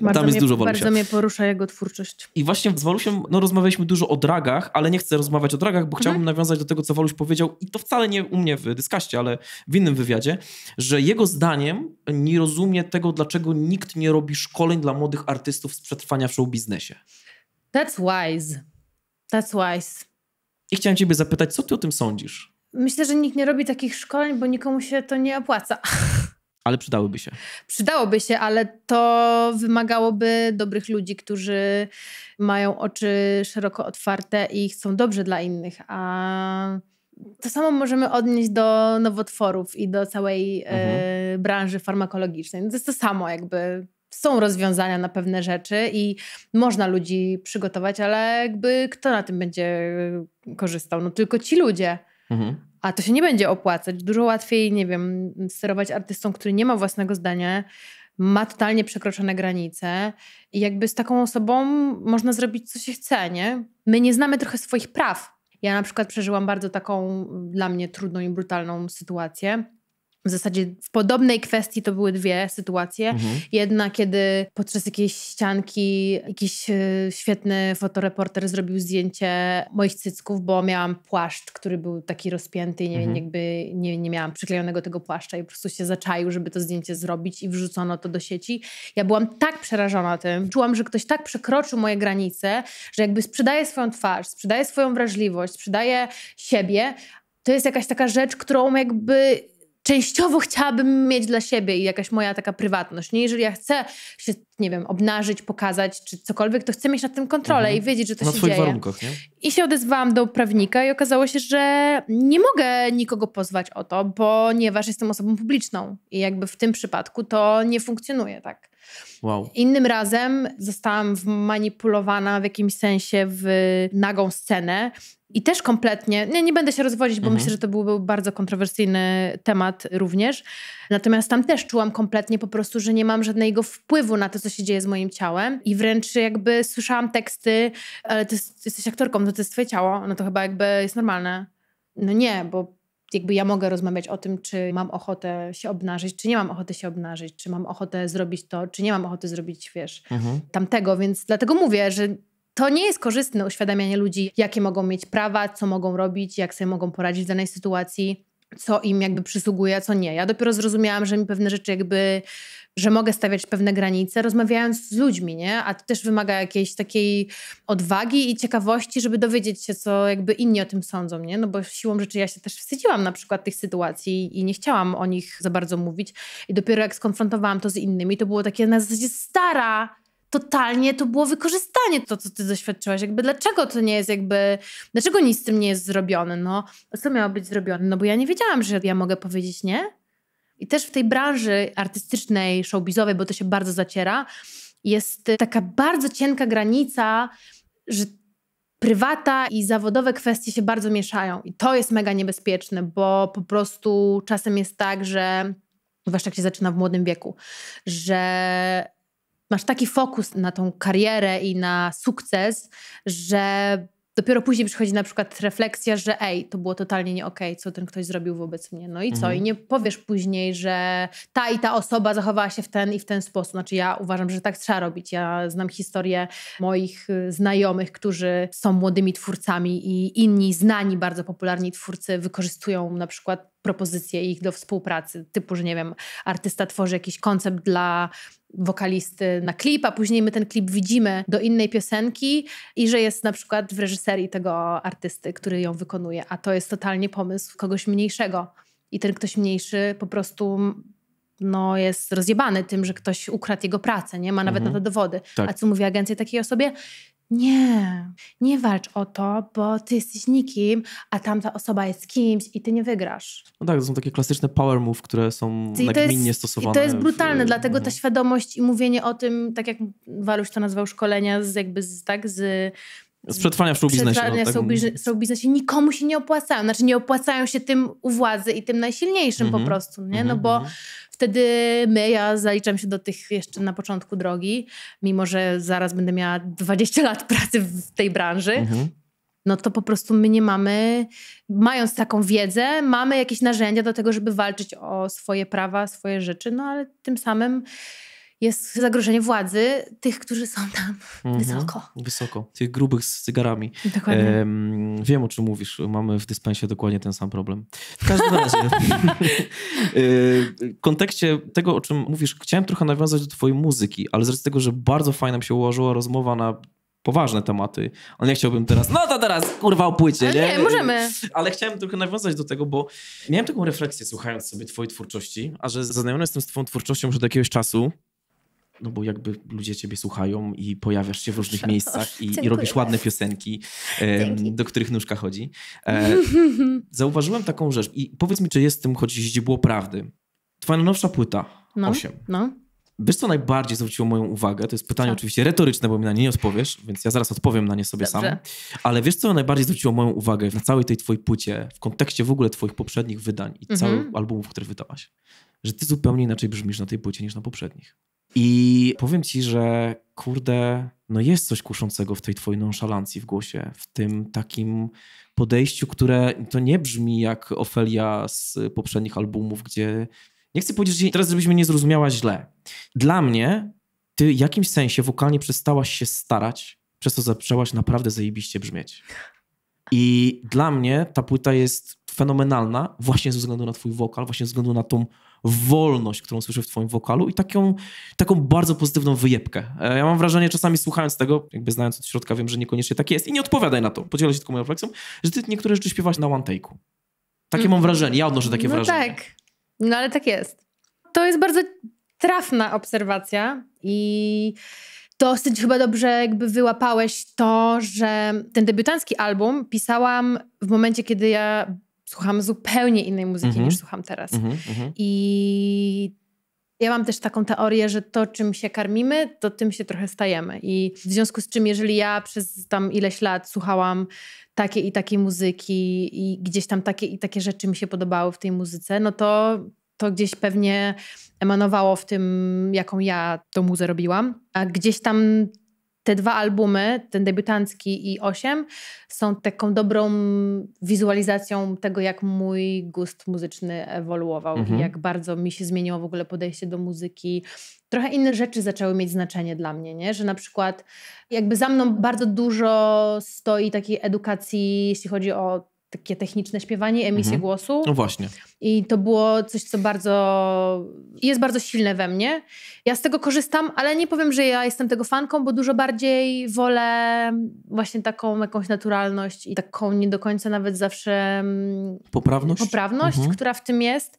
bardzo tam jest mnie, dużo Walusia. Bardzo mnie
porusza jego twórczość.
I właśnie z Walusiem no, rozmawialiśmy dużo o dragach, ale nie chcę rozmawiać o dragach, bo mm -hmm. chciałbym mhm. nawiązać do tego, co Waluś powiedział i to wcale nie u mnie w Dyskaście, ale w innym wywiadzie, że jego zdaniem nie rozumie tego, dlaczego nikt nie robi szkoleń dla młodych artystów z przetrwania w show biznesie.
That's wise. That's wise. I chciałem
ciebie zapytać, co ty o tym sądzisz?
Myślę, że nikt nie robi takich szkoleń, bo nikomu się to nie opłaca. <laughs>
Ale przydałyby się.
Przydałoby się, ale to wymagałoby dobrych ludzi, którzy mają oczy szeroko otwarte i chcą dobrze dla innych. A to samo możemy odnieść do nowotworów i do całej e, mhm. branży farmakologicznej. No to jest to samo, jakby są rozwiązania na pewne rzeczy i można ludzi przygotować, ale jakby kto na tym będzie e, korzystał? No tylko ci ludzie. Mhm. A to się nie będzie opłacać. Dużo łatwiej, nie wiem, sterować artystą, który nie ma własnego zdania, ma totalnie przekroczone granice i jakby z taką osobą można zrobić co się chce, nie? My nie znamy trochę swoich praw ja na przykład przeżyłam bardzo taką mm, dla mnie trudną i brutalną sytuację w zasadzie w podobnej kwestii to były dwie sytuacje. Mhm. Jedna, kiedy podczas jakiejś ścianki jakiś e, świetny fotoreporter zrobił zdjęcie moich cycków, bo miałam płaszcz, który był taki rozpięty i nie, mhm. jakby nie, nie miałam przyklejonego tego płaszcza i po prostu się zaczaił, żeby to zdjęcie zrobić i wrzucono to do sieci. Ja byłam tak przerażona tym, czułam, że ktoś tak przekroczył moje granice, że jakby sprzedaje swoją twarz, sprzedaje swoją wrażliwość, sprzedaje siebie. To jest jakaś taka rzecz, którą jakby częściowo chciałabym mieć dla siebie i jakaś moja taka prywatność. Nie, jeżeli ja chcę się, nie wiem, obnażyć, pokazać czy cokolwiek, to chcę mieć nad tym kontrolę mhm. i wiedzieć, że to Na się dzieje. Warunkach, nie? I się odezwałam do prawnika i okazało się, że nie mogę nikogo pozwać o to, ponieważ jestem osobą publiczną i jakby w tym przypadku to nie funkcjonuje tak. Wow. Innym razem zostałam manipulowana w jakimś sensie w nagą scenę i też kompletnie, nie, nie będę się rozwodzić, bo mhm. myślę, że to byłby bardzo kontrowersyjny temat również. Natomiast tam też czułam kompletnie po prostu, że nie mam żadnego wpływu na to, co się dzieje z moim ciałem. I wręcz jakby słyszałam teksty, ale ty, ty jesteś aktorką, no to jest twoje ciało, no to chyba jakby jest normalne. No nie, bo jakby ja mogę rozmawiać o tym, czy mam ochotę się obnażyć, czy nie mam ochoty się obnażyć, czy mam ochotę zrobić to, czy nie mam ochoty zrobić, wiesz, mhm. tamtego, więc dlatego mówię, że to nie jest korzystne uświadamianie ludzi, jakie mogą mieć prawa, co mogą robić, jak sobie mogą poradzić w danej sytuacji, co im jakby przysługuje, a co nie. Ja dopiero zrozumiałam, że mi pewne rzeczy jakby, że mogę stawiać pewne granice, rozmawiając z ludźmi, nie? A to też wymaga jakiejś takiej odwagi i ciekawości, żeby dowiedzieć się, co jakby inni o tym sądzą, nie? No bo siłą rzeczy ja się też wstydziłam na przykład tych sytuacji i nie chciałam o nich za bardzo mówić. I dopiero jak skonfrontowałam to z innymi, to było takie na zasadzie stara, totalnie to było wykorzystanie to, co ty doświadczyłaś. Jakby dlaczego to nie jest jakby, dlaczego nic z tym nie jest zrobione? No, co miało być zrobione? No bo ja nie wiedziałam, że ja mogę powiedzieć nie. I też w tej branży artystycznej, showbizowej, bo to się bardzo zaciera, jest taka bardzo cienka granica, że prywata i zawodowe kwestie się bardzo mieszają. I to jest mega niebezpieczne, bo po prostu czasem jest tak, że zwłaszcza jak się zaczyna w młodym wieku, że masz taki fokus na tą karierę i na sukces, że dopiero później przychodzi na przykład refleksja, że ej, to było totalnie nie okej, okay, co ten ktoś zrobił wobec mnie. No i mhm. co? I nie powiesz później, że ta i ta osoba zachowała się w ten i w ten sposób. Znaczy ja uważam, że tak trzeba robić. Ja znam historię moich y, znajomych, którzy są młodymi twórcami i inni znani, bardzo popularni twórcy wykorzystują na przykład propozycje ich do współpracy, typu, że nie wiem, artysta tworzy jakiś koncept dla wokalisty na klip, a później my ten klip widzimy do innej piosenki i że jest na przykład w reżyserii tego artysty, który ją wykonuje, a to jest totalnie pomysł kogoś mniejszego. I ten ktoś mniejszy po prostu no, jest rozjebany tym, że ktoś ukradł jego pracę, nie ma nawet mhm. na to dowody. Tak. A co mówi agencja takiej osobie? Nie, nie walcz o to, bo ty jesteś nikim, a tamta osoba jest kimś i ty nie wygrasz.
No tak, to są takie klasyczne power move, które są I nagminnie stosowane. I to jest brutalne, w, dlatego no. ta
świadomość i mówienie o tym, tak jak Waluś to nazwał, szkolenia z jakby z, tak, z
z przetrwania w showbiznesie. No, przetrwania no, tak. Mhm.
showbiznesie nikomu się nie opłacają. Znaczy nie opłacają się tym u władzy i tym najsilniejszym mm -hmm, po mhm. prostu, nie? No mm -hmm. bo wtedy my, ja zaliczam się do tych jeszcze na początku drogi, mimo że zaraz będę miała 20 lat pracy w tej branży. Mhm no to po prostu my nie mamy, mając taką wiedzę, mamy jakieś narzędzia do tego, żeby walczyć o swoje prawa, swoje rzeczy, no ale tym samym jest zagrożenie władzy tych, którzy są tam mhm. wysoko.
Wysoko, tych grubych z cygarami. Dokładnie. Ehm, wiem o czym mówisz, mamy w dyspensie dokładnie ten sam problem. W każdym razie, <laughs> e, w kontekście tego, o czym mówisz, chciałem trochę nawiązać do twojej muzyki, ale z racji tego, że bardzo fajna mi się ułożyła rozmowa na poważne tematy. Ale nie chciałbym teraz, no to teraz kurwa o płycie, nie? nie? możemy. Ale chciałem tylko nawiązać do tego, bo miałem taką refleksję słuchając sobie twojej twórczości, a że zaznajomiony jestem z twoją twórczością już od jakiegoś czasu no bo jakby ludzie ciebie słuchają i pojawiasz się w różnych miejscach i, i robisz ładne piosenki, do których nóżka chodzi. E, <laughs> zauważyłem taką rzecz i powiedz mi, czy jest w tym choć źdźbło prawdy. Twoja nowsza płyta, no, 8. No. Wiesz, co najbardziej zwróciło moją uwagę? To jest pytanie co? oczywiście retoryczne, bo mi na nie nie odpowiesz, więc ja zaraz odpowiem na nie sobie Dobrze. sam. Ale wiesz, co najbardziej zwróciło moją uwagę na całej tej twojej płycie, w kontekście w ogóle twoich poprzednich wydań i mm całych albumów, które wydałaś? Że ty zupełnie inaczej brzmisz na tej płycie niż na poprzednich. I powiem ci, że kurde, no jest coś kuszącego w tej twojej nonszalancji w głosie, w tym takim podejściu, które to nie brzmi jak Ofelia z poprzednich albumów, gdzie nie chcę powiedzieć, że teraz żebyś mnie nie zrozumiała źle. Dla mnie ty w jakimś sensie wokalnie przestałaś się starać, przez to zaczęłaś naprawdę zajebiście brzmieć. I dla mnie ta płyta jest fenomenalna właśnie ze względu na twój wokal, właśnie ze względu na tą wolność, którą słyszę w twoim wokalu i taką, taką bardzo pozytywną wyjebkę. E, ja mam wrażenie, czasami słuchając tego, jakby znając od środka, wiem, że niekoniecznie tak jest i nie odpowiadaj na to, podzielę się tylko moją refleksją, że ty niektóre rzeczy śpiewasz na one take'u. Takie mm. mam wrażenie, ja odnoszę takie no wrażenie.
tak, no ale tak jest. To jest bardzo trafna obserwacja i dosyć chyba dobrze jakby wyłapałeś to, że ten debiutancki album pisałam w momencie, kiedy ja słucham zupełnie innej muzyki mm -hmm. niż słucham teraz. Mm -hmm. I ja mam też taką teorię, że to, czym się karmimy, to tym się trochę stajemy. I w związku z czym, jeżeli ja przez tam ileś lat słuchałam takiej i takiej muzyki i gdzieś tam takie i takie rzeczy mi się podobały w tej muzyce, no to to gdzieś pewnie emanowało w tym, jaką ja tą muzę robiłam. A gdzieś tam te dwa albumy, ten debiutancki i Osiem, są taką dobrą wizualizacją tego, jak mój gust muzyczny ewoluował mhm. i jak bardzo mi się zmieniło w ogóle podejście do muzyki. Trochę inne rzeczy zaczęły mieć znaczenie dla mnie, nie? że na przykład jakby za mną bardzo dużo stoi takiej edukacji, jeśli chodzi o takie techniczne śpiewanie, emisję mhm. głosu. No właśnie. I to było coś, co bardzo jest bardzo silne we mnie. Ja z tego korzystam, ale nie powiem, że ja jestem tego fanką, bo dużo bardziej wolę właśnie taką jakąś naturalność i taką nie do końca nawet zawsze mm,
poprawność, poprawność mhm.
która w tym jest.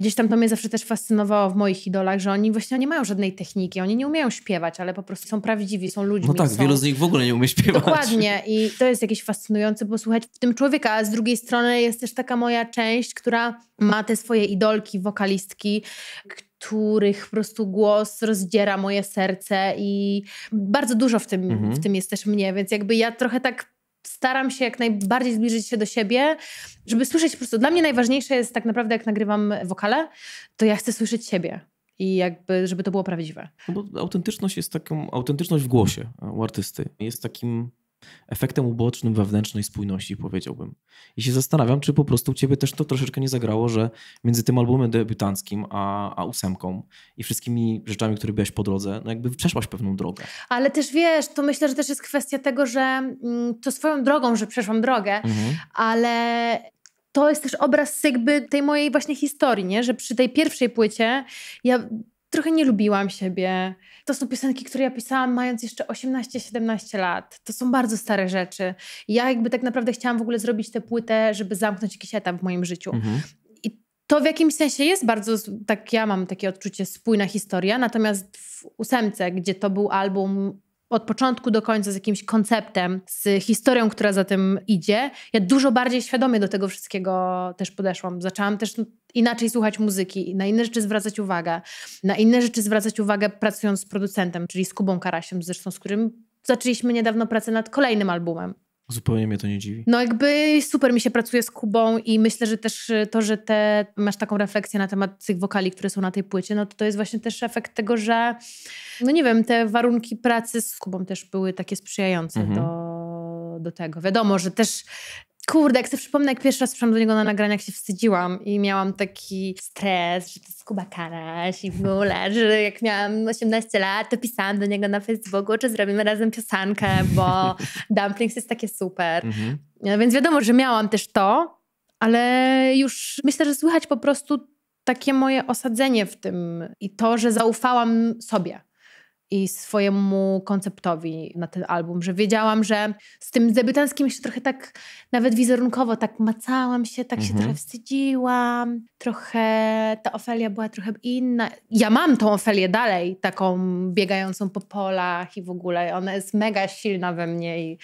Gdzieś tam to mnie zawsze też fascynowało w moich idolach, że oni właśnie nie mają żadnej techniki, oni nie umieją śpiewać, ale po prostu są prawdziwi, są ludźmi. No tak, są... wielu z nich
w ogóle nie umie śpiewać. Dokładnie
i to jest jakieś fascynujące, bo słuchać w tym człowieka, a z drugiej strony jest też taka moja część, która ma te swoje idolki, wokalistki, których po prostu głos rozdziera moje serce i bardzo dużo w tym, mhm. w tym jest też mnie, więc jakby ja trochę tak staram się jak najbardziej zbliżyć się do siebie, żeby słyszeć po prostu, dla mnie najważniejsze jest tak naprawdę jak nagrywam wokale, to ja chcę słyszeć siebie. I jakby, żeby to było prawdziwe. No bo autentyczność
jest taką, autentyczność w głosie u artysty jest takim efektem ubocznym wewnętrznej spójności, powiedziałbym. I się zastanawiam, czy po prostu u ciebie też to troszeczkę nie zagrało, że między tym albumem debiutanckim a, a ósemką i wszystkimi rzeczami, które byłaś po drodze, no jakby przeszłaś pewną drogę.
Ale też wiesz, to myślę, że też jest kwestia tego, że mm, to swoją drogą, że przeszłam drogę, mhm. ale to jest też obraz jakby tej mojej właśnie historii, nie? że przy tej pierwszej płycie ja trochę nie lubiłam siebie. To są piosenki, które ja pisałam mając jeszcze 18-17 lat. To są bardzo stare rzeczy. Ja jakby tak naprawdę chciałam w ogóle zrobić tę płytę, żeby zamknąć jakiś etap w moim życiu. Mhm. I to w jakimś sensie jest bardzo, tak ja mam takie odczucie, spójna historia. Natomiast w ósemce, gdzie to był album od początku do końca z jakimś konceptem, z historią, która za tym idzie. Ja dużo bardziej świadomie do tego wszystkiego też podeszłam. Zaczęłam też inaczej słuchać muzyki, na inne rzeczy zwracać uwagę, na inne rzeczy zwracać uwagę pracując z producentem, czyli z Kubą Karasiem, zresztą z którym zaczęliśmy niedawno pracę nad kolejnym albumem.
Zupełnie mnie to nie dziwi.
No jakby super mi się pracuje z Kubą i myślę, że też y, to, że te, masz taką refleksję na temat tych wokali, które są na tej płycie, no to, to jest właśnie też efekt tego, że no nie wiem, te warunki pracy z Kubą też były takie sprzyjające mhm. do do tego. Wiadomo, że też Kurde, jak sobie przypomnę, jak pierwszy raz przyszłam do niego na nagraniach, się wstydziłam i miałam taki stres, że to jest Kuba Karaś i w ogóle, <laughs> że jak miałam 18 lat, to pisałam do niego na Facebooku, czy zrobimy razem piosankę, bo <laughs> Dumplings jest takie super. Mhm. No więc wiadomo, że miałam też to, ale już myślę, że słychać po prostu takie moje osadzenie w tym i to, że zaufałam sobie i swojemu konceptowi na ten album, że wiedziałam, że z tym debiutanckim się trochę tak, nawet wizerunkowo, tak macałam się, tak mhm. się trochę wstydziłam, trochę ta Ofelia była trochę inna. Ja mam tą Ofelię dalej, taką biegającą po polach i w ogóle. Ona jest mega silna we mnie i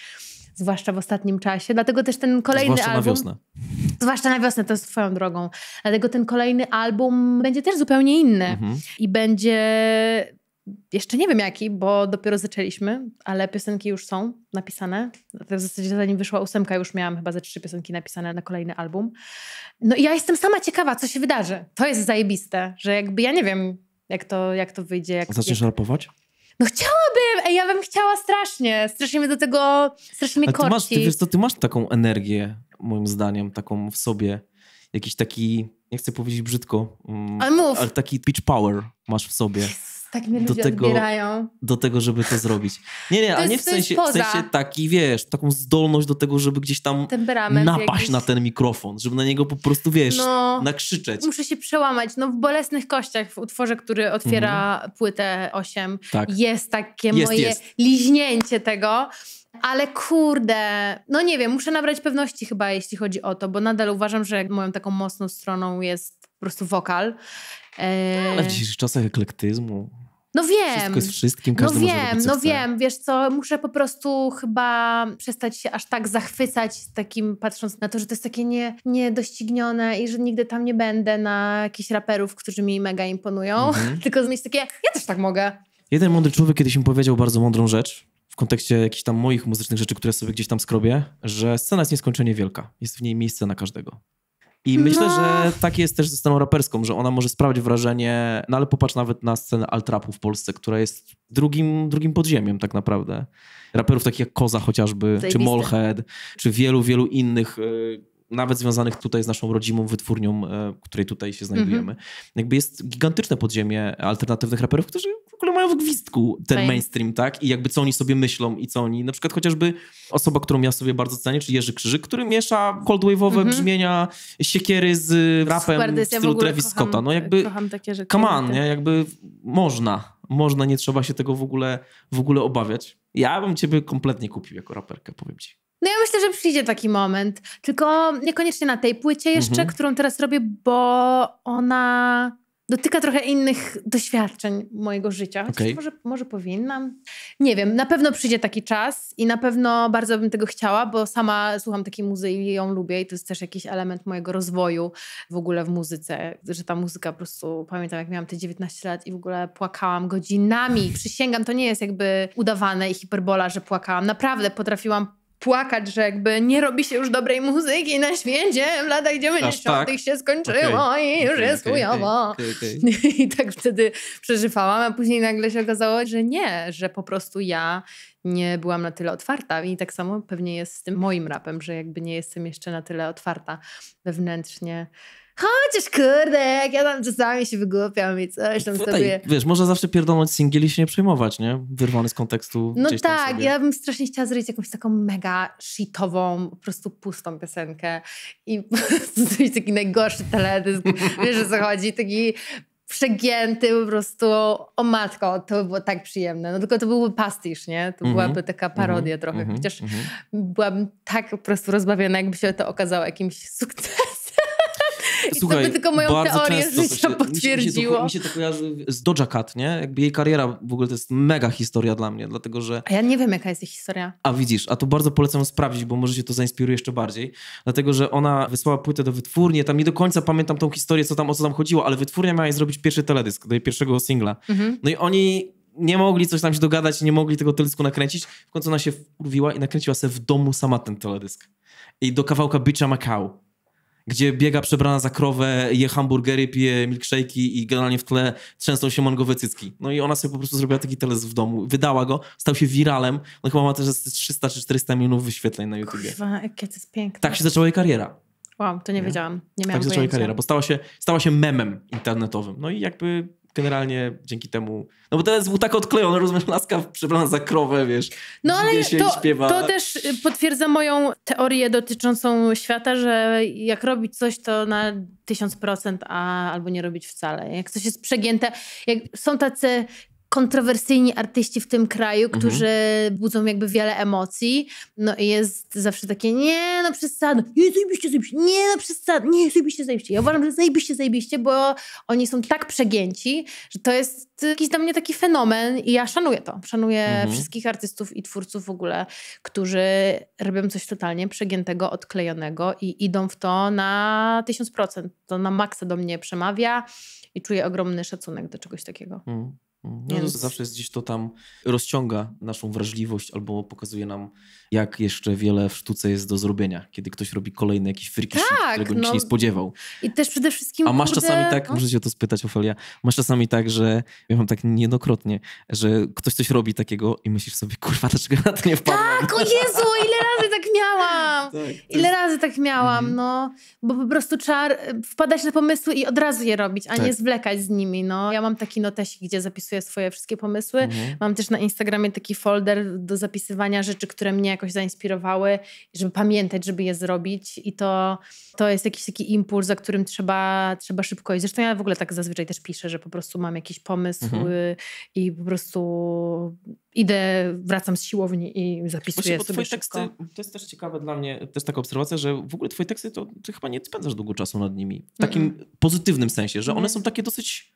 zwłaszcza w ostatnim czasie. Dlatego też ten kolejny zwłaszcza album... Zwłaszcza na wiosnę. Zwłaszcza na wiosnę, to jest swoją drogą. Dlatego ten kolejny album będzie też zupełnie inny. Mhm. I będzie jeszcze nie wiem jaki, bo dopiero zaczęliśmy, ale piosenki już są napisane. W zasadzie zanim wyszła ósemka, już miałam chyba ze trzy piosenki napisane na kolejny album. No i ja jestem sama ciekawa, co się wydarzy. To jest zajebiste, że jakby ja nie wiem, jak to, jak to wyjdzie. Jak, Zaczniesz jak... rapować? No chciałabym, ej, ja bym chciała strasznie. Strasznie mnie do tego, strasznie mnie korci. Ty masz, ty, wiesz
ty masz taką energię, moim zdaniem, taką w sobie. Jakiś taki, nie chcę powiedzieć brzydko, um, ale taki pitch power masz w sobie. Jezu
tak mnie do tego, odbierają.
Do tego, żeby to zrobić. Nie, nie, a nie w sensie, w sensie taki, wiesz, taką zdolność do tego, żeby gdzieś tam napaść jakiś. na ten mikrofon, żeby na niego po prostu, wiesz, no, nakrzyczeć. Muszę
się przełamać. No w Bolesnych Kościach, w utworze, który otwiera mhm. płytę 8, tak. jest takie jest, moje jest. liźnięcie tego ale kurde, no nie wiem, muszę nabrać pewności chyba, jeśli chodzi o to, bo nadal uważam, że moją taką mocną stroną jest po prostu wokal. E... Ale w dzisiejszych
czasach eklektyzmu.
No wiem. Wszystko jest wszystkim, każdy No wiem, robić, no chce. wiem, wiesz co, muszę po prostu chyba przestać się aż tak zachwycać takim, patrząc na to, że to jest takie nie, niedoścignione i że nigdy tam nie będę na jakichś raperów, którzy mi mega imponują, mhm. <laughs> tylko mieć takie, ja też tak mogę.
Jeden mądry człowiek kiedyś mi powiedział bardzo mądrą rzecz, w kontekście jakichś tam moich muzycznych rzeczy, które sobie gdzieś tam skrobię, że scena jest nieskończenie wielka. Jest w niej miejsce na każdego. I no. myślę, że tak jest też ze sceną raperską, że ona może sprawiać wrażenie, no ale popatrz nawet na scenę altrapu w Polsce, która jest drugim, drugim podziemiem tak naprawdę. Raperów takich jak Koza chociażby, czy Molhead, czy wielu, wielu innych y, nawet związanych tutaj z naszą rodzimą wytwórnią, e, w której tutaj się znajdujemy. Mm-hmm. Jakby jest gigantyczne podziemie alternatywnych raperów, którzy w ogóle mają w gwizdku ten Fajne. mainstream, tak? I jakby co oni sobie myślą i co oni... Na przykład chociażby osoba, którą ja sobie bardzo cenię, czyli Jerzy Krzyżyk, który miesza cold wave'owe mm-hmm. brzmienia siekiery z rapem Super, w stylu ja Travis kocham, Scotta. No jakby, kocham
takie rzeczy. come on, tak. nie?
Jakby można, można, nie trzeba się tego w ogóle, w ogóle obawiać. Ja bym ciebie kompletnie kupił jako raperkę, powiem ci.
No ja myślę, że przyjdzie taki moment. Tylko niekoniecznie na tej płycie jeszcze, mhm. którą teraz robię, bo ona dotyka trochę innych doświadczeń mojego życia. Okay. Może, może powinnam. Nie wiem, na pewno przyjdzie taki czas i na pewno bardzo bym tego chciała, bo sama słucham takiej muzy i ją lubię i to jest też jakiś element mojego rozwoju w ogóle w muzyce, że ta muzyka po prostu, pamiętam jak miałam te 19 lat i w ogóle płakałam godzinami. Przysięgam, to nie jest jakby udawane i hiperbola, że płakałam. Naprawdę potrafiłam płakać, że jakby nie robi się już dobrej muzyki na świecie, w latach 90. Tak? się skończyło okay. i już okay, jest okay, chujowo. Okay, <laughs> I tak wtedy przeżywałam, a później nagle się okazało, że nie, że po prostu ja nie byłam na tyle otwarta i tak samo pewnie jest z tym moim rapem, że jakby nie jestem jeszcze na tyle otwarta wewnętrznie chociaż kurde, jak ja tam czasami się wygłupiam i coś tam Tutaj, sobie.
Wiesz, może zawsze pierdolnąć singiel i się nie przejmować, nie? Wyrwany z kontekstu. No tak, ja
bym strasznie chciała zrobić jakąś taką mega shitową, po prostu pustą piosenkę i <laughs> zrobić taki najgorszy teledysk, <laughs> wiesz o co chodzi, taki przegięty po prostu, o matko, to by było tak przyjemne. No tylko to byłby pastisz, nie? To mhm, byłaby taka mhm, parodia mm-hmm. trochę, mhm, chociaż mm-hmm. byłabym tak po prostu rozbawiona, jakby się to okazało jakimś sukcesem. Słuchaj, to by tylko moją teorię życia potwierdziło. Mi się, mi się, to, mi
się to kojarzy z Doja Cat, nie? Jakby jej kariera w ogóle to jest mega historia dla mnie, dlatego że...
A ja nie wiem, jaka jest jej historia.
A widzisz, a to bardzo polecam sprawdzić, bo może się to zainspiruje jeszcze bardziej, dlatego że ona wysłała płytę do wytwórni, tam nie do końca pamiętam tą historię, co tam, o co tam chodziło, ale wytwórnia miała jej zrobić pierwszy teledysk do jej pierwszego singla. Mhm. No i oni nie mogli coś tam się dogadać, nie mogli tego teledysku nakręcić. W końcu ona się wkurwiła i nakręciła sobie w domu sama ten teledysk. I do kawałka Bitcha Macau gdzie biega przebrana za krowę, je hamburgery, pije milkshake'i i generalnie w tle trzęsą się mangowe cycki. No i ona sobie po prostu zrobiła taki teles w domu, wydała go, stał się wiralem, no chyba ma też 300 czy 400 milionów wyświetleń na YouTubie.
Kurwa, jakie to jest piękne.
Tak się zaczęła jej kariera.
Wow, to nie, nie? wiedziałam, nie tak miałam Tak się zaczęła jej kariera, bo
stała się, stała się memem internetowym. No i jakby generalnie dzięki temu, no bo teraz był tak odklejony, rozumiesz, laska przebrana za krowę, wiesz, no ale się to, śpiewa. to też
y, potwierdza moją teorię dotyczącą świata, że jak robić coś, to na tysiąc procent, a albo nie robić wcale. Jak coś jest przegięte, jak są tacy kontrowersyjni artyści w tym kraju, mhm. którzy mhm. budzą jakby wiele emocji. No i jest zawsze takie, nie no przesada, nie zajebiście, zajebiście, nie no przesada, nie zajebiście, zajebiście. Ja uważam, że zajebiście, zajebiście, bo oni są tak przegięci, że to jest jakiś dla mnie taki fenomen i ja szanuję to. Szanuję mhm. wszystkich artystów i twórców w ogóle, którzy robią coś totalnie przegiętego, odklejonego i idą w to na tysiąc procent. To na maksa do mnie przemawia i czuję ogromny szacunek do czegoś takiego.
Mhm. No, Więc... Zawsze jest gdzieś to tam rozciąga naszą wrażliwość albo pokazuje nam, jak jeszcze wiele w sztuce jest do zrobienia, kiedy ktoś robi kolejny jakiś freaky tak, którego no. nikt się no. nie spodziewał.
I też przede wszystkim. A masz kurde... czasami tak, no. muszę
cię to spytać, Ofelia, masz czasami tak, że ja mam tak niejednokrotnie, że ktoś coś robi takiego i myślisz sobie, kurwa, dlaczego na
to nie wpadłem? Tak, o Jezu, ile razy tak <laughs> miałam! Tak, Ile jest... razy tak miałam, mhm. no. Bo po prostu trzeba y, wpadać na pomysły i od razu je robić, a tak. nie zwlekać z nimi, no. Ja mam taki notesik, gdzie zapisuję swoje wszystkie pomysły. Mhm. Mam też na Instagramie taki folder do zapisywania rzeczy, które mnie jakoś zainspirowały, żeby pamiętać, żeby je zrobić i to, to jest jakiś taki impuls, za którym trzeba, trzeba szybko i Zresztą ja w ogóle tak zazwyczaj też piszę, że po prostu mam jakiś pomysł mhm. i po prostu idę, wracam z siłowni i zapisuję Właśnie, sobie szybko. teksty,
To jest też ciekawe dla mnie, też taka obserwacja, że w ogóle twoje teksty, to ty chyba nie spędzasz długo czasu nad nimi. W takim mm. pozytywnym sensie, że one mm. są takie dosyć...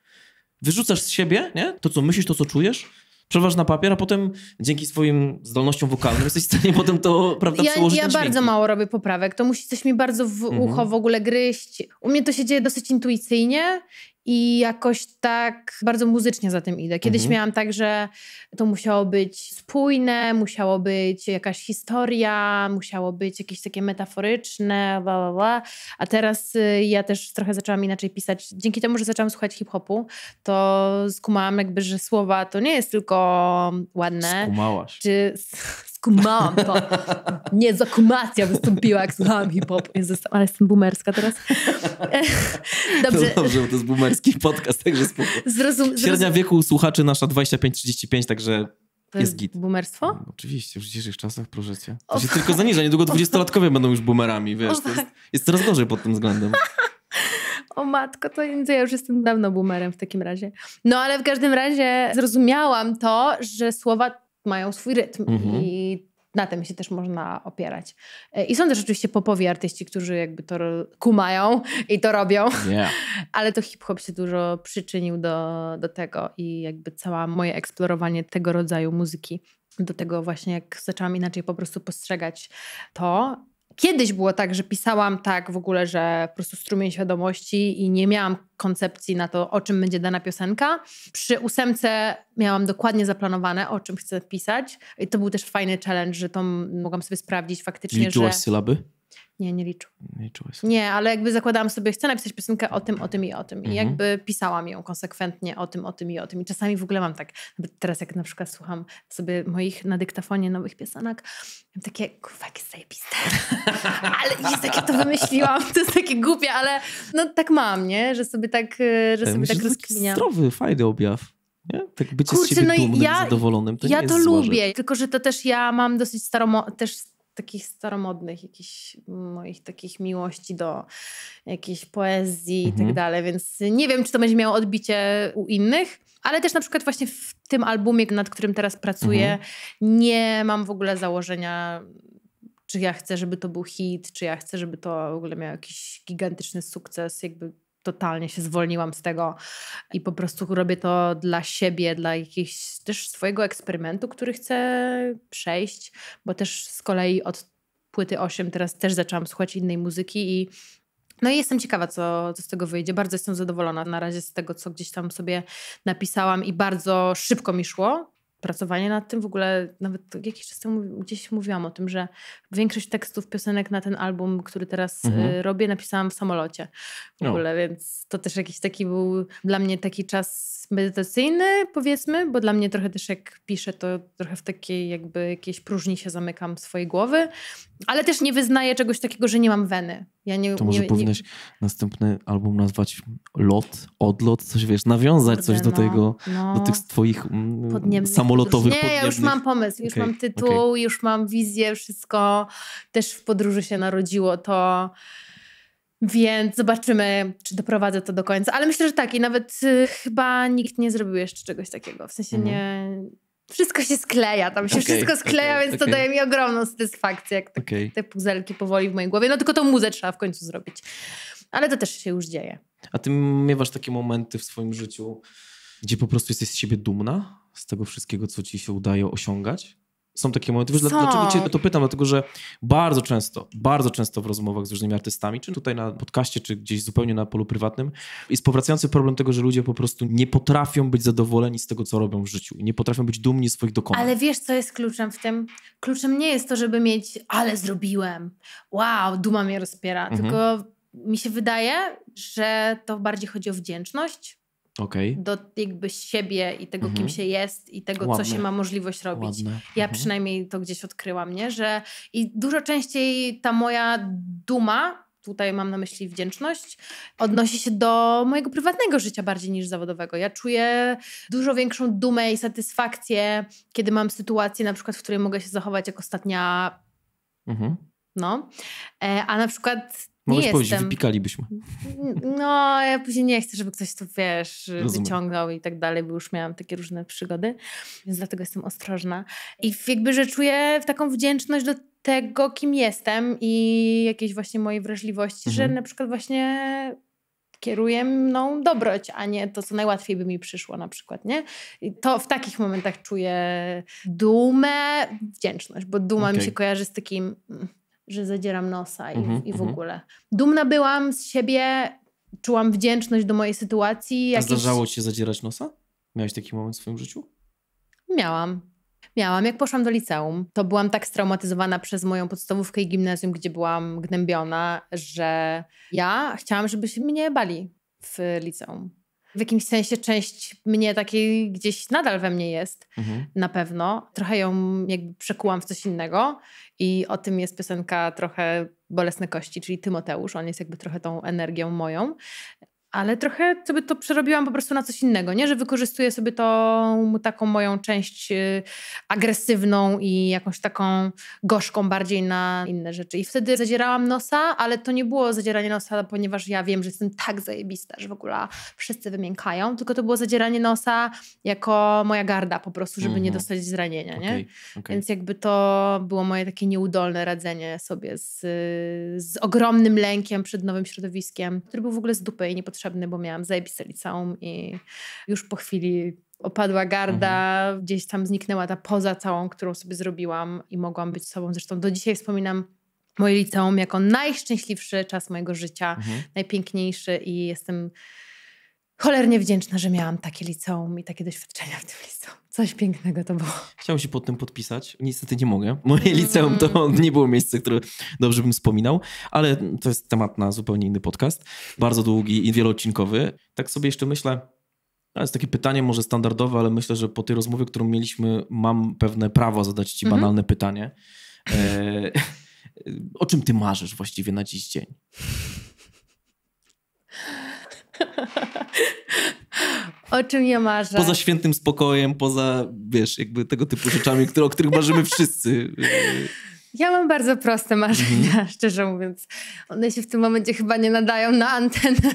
Wyrzucasz z siebie, nie? To, co myślisz, to, co czujesz, przeważ na papier, a potem dzięki swoim zdolnościom wokalnym jesteś w stanie <laughs> potem to, prawda, ja, przełożyć Ja bardzo
mało robię poprawek. To musi coś mi bardzo w mhm. ucho w ogóle gryźć. U mnie to się dzieje dosyć intuicyjnie i jakoś tak bardzo muzycznie za tym idę. Kiedyś mhm. miałam tak, że to musiało być spójne, musiało być jakaś historia, musiało być jakieś takie metaforyczne, bla, bla, bla. A teraz y, ja też trochę zaczęłam inaczej pisać. Dzięki temu, że zaczęłam słuchać hip-hopu, to skumałam jakby, że słowa to nie jest tylko ładne. Skumałaś. Czy skumam, to niezakumacja wystąpiła, jak słuchałam hip-hop. ale jestem boomerska teraz. <laughs> Dobrze. To
dobrze, bo to jest boomerski podcast, także spoko. Zrozum, Średnia zrozum... wieku słuchaczy nasza 25-35, także
to jest, jest git. Boomerstwo? No, oczywiście,
w dzisiejszych czasach, proszę cię. To się oh. tylko zaniża, niedługo dwudziestolatkowie będą już boomerami, wiesz. Oh. Jest, jest, coraz gorzej pod tym względem. <laughs>
O matko, to ja już jestem dawno boomerem w takim razie. No ale w każdym razie zrozumiałam to, że słowa mają swój rytm mhm. i na tym się też można opierać. E, I są też oczywiście popowi artyści, którzy jakby to kumają i to robią, yeah. <laughs> ale to hip-hop się dużo przyczynił do, do tego i jakby całe moje eksplorowanie tego rodzaju muzyki do tego właśnie, jak zaczęłam inaczej po prostu postrzegać to Kiedyś było tak, że pisałam tak w ogóle, że po prostu strumień świadomości i nie miałam koncepcji na to, o czym będzie dana piosenka. Przy ósemce miałam dokładnie zaplanowane, o czym chcę pisać. I to był też fajny challenge, że to mogłam sobie sprawdzić faktycznie, Liczyłaś że... sylaby? Nie, nie liczył. Nie liczyłeś. Sobie. Nie, ale jakby zakładałam sobie, chcę napisać piosenkę o tym, o tym i o tym. I mhm. jakby pisałam ją konsekwentnie o tym, o tym i o tym. I czasami w ogóle mam tak, teraz jak na przykład słucham sobie moich na dyktafonie nowych piosenek, mam takie, kurwa, jakie zajebiste. <laughs> ale jest takie, to wymyśliłam, to jest takie głupie, ale no tak mam, nie? Że sobie tak, e, że sobie Myślę, tak rozkminiam. Zdrowy,
fajny objaw. Nie? Tak bycie Kurczę, z siebie no dumnym, ja, zadowolonym. To ja to lubię,
tylko że to też ja mam dosyć staromo, też takich staromodnych, jakichś moich takich miłości do jakiejś poezji mhm. i tak mhm. dalej, więc nie wiem, czy to będzie miało odbicie u innych, ale też na przykład właśnie w tym albumie, nad którym teraz pracuję, mhm. nie mam w ogóle założenia czy ja chcę, żeby to był hit, czy ja chcę, żeby to w ogóle miał jakiś gigantyczny sukces, jakby totalnie się zwolniłam z tego i po prostu robię to dla siebie, dla jakiegoś też swojego eksperymentu, który chcę przejść, bo też z kolei od płyty 8 teraz też zaczęłam słuchać innej muzyki i no i jestem ciekawa, co, co z tego wyjdzie. Bardzo jestem zadowolona na razie z tego, co gdzieś tam sobie napisałam i bardzo szybko mi szło pracowanie nad tym. W ogóle nawet jakiś czas temu gdzieś mówiłam o tym, że większość tekstów piosenek na ten album, który teraz y, mhm. robię, napisałam w samolocie. W no. ogóle, więc to też jakiś taki był dla mnie taki czas medytacyjny, powiedzmy, bo dla mnie trochę też jak piszę, to trochę w takiej jakby jakiejś próżni się zamykam swojej głowy, ale też nie wyznaję czegoś takiego, że nie mam weny. Ja nie, to może nie, powinnaś
nie... następny album nazwać Lot, Odlot, coś wiesz, nawiązać Kurde, coś do no, tego, no. do tych twoich mm, mm samolotowych podróż. Nie, ja już mam pomysł, już okay, mam tytuł,
okay. już mam wizję, wszystko też w podróży się narodziło to, więc zobaczymy, czy doprowadzę to do końca, ale myślę, że tak i nawet y, chyba nikt nie zrobił jeszcze czegoś takiego, w sensie mhm. nie wszystko się skleja, tam się okay, wszystko skleja, okay, więc okay. to daje mi ogromną satysfakcję, jak tak, te puzelki powoli w mojej głowie. No tylko to muzę trzeba w końcu zrobić. Ale to też się już dzieje.
A ty miewasz takie momenty w swoim życiu, gdzie po prostu jesteś z siebie dumna z tego wszystkiego, co ci się udaje osiągać? są takie momenty. Wiesz, Dlaczego cię to pytam? Dlatego, że bardzo często, bardzo często w rozmowach z różnymi artystami, czy tutaj na podcaście, czy gdzieś zupełnie na polu prywatnym, jest powracający problem tego, że ludzie po prostu nie potrafią być zadowoleni z tego, co robią w życiu nie potrafią być dumni z swoich dokonań.
Ale wiesz, co jest kluczem w tym? Kluczem nie jest to, żeby mieć, ale zrobiłem, wow, duma mnie rozpiera, mhm. tylko mi się wydaje, że to bardziej chodzi o wdzięczność, okay. do jakby siebie i tego, mhm. kim się jest i tego, Ładne. co się ma możliwość robić. Ładne. Ja mhm. przynajmniej to gdzieś odkryłam, nie? Że i dużo częściej ta moja duma tutaj mam na myśli wdzięczność, odnosi się do mojego prywatnego życia bardziej niż zawodowego. Ja czuję dużo większą dumę i satysfakcję, kiedy mam sytuację, na przykład, w której mogę się zachować jak ostatnia. Mhm. No, e, a na przykład Mogłeś powiedzieć, wypikalibyśmy. No, ja później nie chcę, żeby ktoś tu, wiesz, Rozumiem. wyciągnął i tak dalej, bo już miałam takie różne przygody, więc dlatego jestem ostrożna. I jakby, że czuję taką wdzięczność do tego, kim jestem i jakiejś właśnie mojej wrażliwości, mhm. że na przykład właśnie kieruje mną dobroć, a nie to, co najłatwiej by mi przyszło na przykład, nie? I to w takich momentach czuję dumę, wdzięczność, bo duma okay. mi się kojarzy z takim mm, że zadzieram nosa i, mm -hmm, i w mhm. ogóle. Mm -hmm. Dumna byłam z siebie, czułam wdzięczność do mojej sytuacji. Jakieś... A zdarzało
ci się zadzierać nosa? Miałeś taki moment w swoim życiu?
Miałam. Miałam. Jak poszłam do liceum, to byłam tak straumatyzowana przez moją podstawówkę i gimnazjum, gdzie byłam gnębiona, że ja chciałam, żeby się mnie bali w liceum. W jakimś sensie część mnie takiej gdzieś nadal we mnie jest, mhm. na pewno. Trochę ją jakby przekułam w coś innego. I o tym jest piosenka trochę Bolesne Kości, czyli Tymoteusz. On jest jakby trochę tą energią moją ale trochę sobie to przerobiłam po prostu na coś innego, nie? Że wykorzystuję sobie tą taką moją część y, agresywną i jakąś taką gorzką bardziej na inne rzeczy. I wtedy zadzierałam nosa, ale to nie było zadzieranie nosa, ponieważ ja wiem, że jestem tak zajebista, że w ogóle wszyscy wymiękają, tylko to było zadzieranie nosa jako moja garda po prostu, żeby mm -hmm. nie mhm. dostać zranienia, nie? Okay. Więc jakby to było moje takie nieudolne radzenie sobie z, y, z ogromnym lękiem przed nowym środowiskiem, który był w ogóle z dupy i nie potrzebny, bo miałam zajebiste liceum i już po chwili opadła garda, mhm. gdzieś tam zniknęła ta poza całą, którą sobie zrobiłam i mogłam być sobą. Zresztą do dzisiaj wspominam moje liceum jako najszczęśliwszy czas mojego życia, mhm. najpiękniejszy i jestem cholernie wdzięczna, że miałam takie liceum i takie doświadczenia w tym liceum. Coś pięknego to było.
Chciałem się pod tym podpisać. Niestety nie mogę. Moje mm. liceum to nie było miejsce, które dobrze bym wspominał, ale to jest temat na zupełnie inny podcast. Bardzo długi i wieloodcinkowy. Tak sobie jeszcze myślę, to no, jest takie pytanie może standardowe, ale myślę, że po tej rozmowie, którą mieliśmy, mam pewne prawo zadać ci mhm. banalne pytanie. E, <laughs> o czym ty marzysz właściwie na dziś dzień?
O czym ja marzę? Poza
świętym spokojem, poza, wiesz, jakby tego typu rzeczami, które, o których marzymy <laughs> wszyscy.
Ja mam bardzo proste marzenia, mm. <laughs> szczerze mówiąc. One się w tym momencie chyba nie nadają na antenę. <laughs>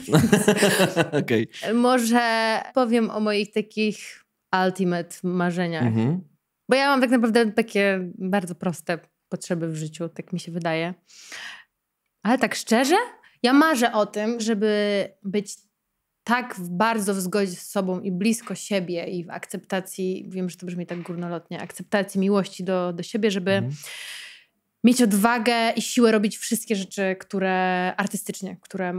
okay. Może powiem o moich takich ultimate marzeniach. Mm -hmm. Bo ja mam tak naprawdę takie bardzo proste potrzeby w życiu, tak mi się wydaje. Ale tak szczerze, ja marzę o tym, żeby być tak bardzo w zgodzie z sobą i blisko siebie i w akceptacji, wiem, że to brzmi tak górnolotnie, akceptacji miłości do, do siebie, żeby. Mhm mieć odwagę i siłę robić wszystkie rzeczy, które artystycznie, które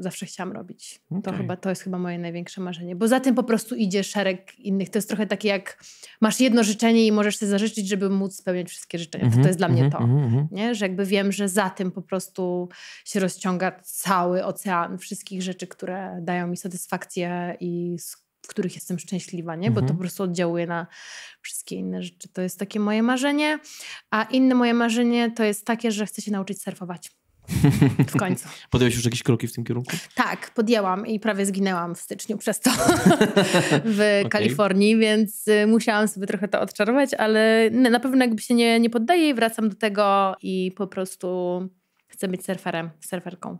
zawsze chciałam robić. Okay. To chyba to jest chyba moje największe marzenie. Bo za tym po prostu idzie szereg innych. To jest trochę takie jak masz jedno życzenie i możesz sobie zażyczyć, żeby móc spełniać wszystkie życzenia. Mm -hmm, to mhm, jest dla mm -hmm, mnie mhm, to. Mm -hmm. Nie? Że jakby wiem, że za tym po prostu się rozciąga cały ocean wszystkich rzeczy, które dają mi satysfakcję i z w których jestem szczęśliwa, nie? bo to mhm. po prostu oddziałuje na wszystkie inne rzeczy. To jest takie moje marzenie, a inne moje marzenie to jest takie, że chcę się nauczyć surfować.
W <laughs> końcu. Podjęłaś już jakieś kroki w tym kierunku?
Tak, podjęłam i prawie zginęłam w styczniu przez to <laughs> w okay. Kalifornii, więc y, musiałam sobie trochę to odczarować, ale na pewno jakby się nie, nie poddaję, wracam do tego i po prostu chcę być surferem, surferką.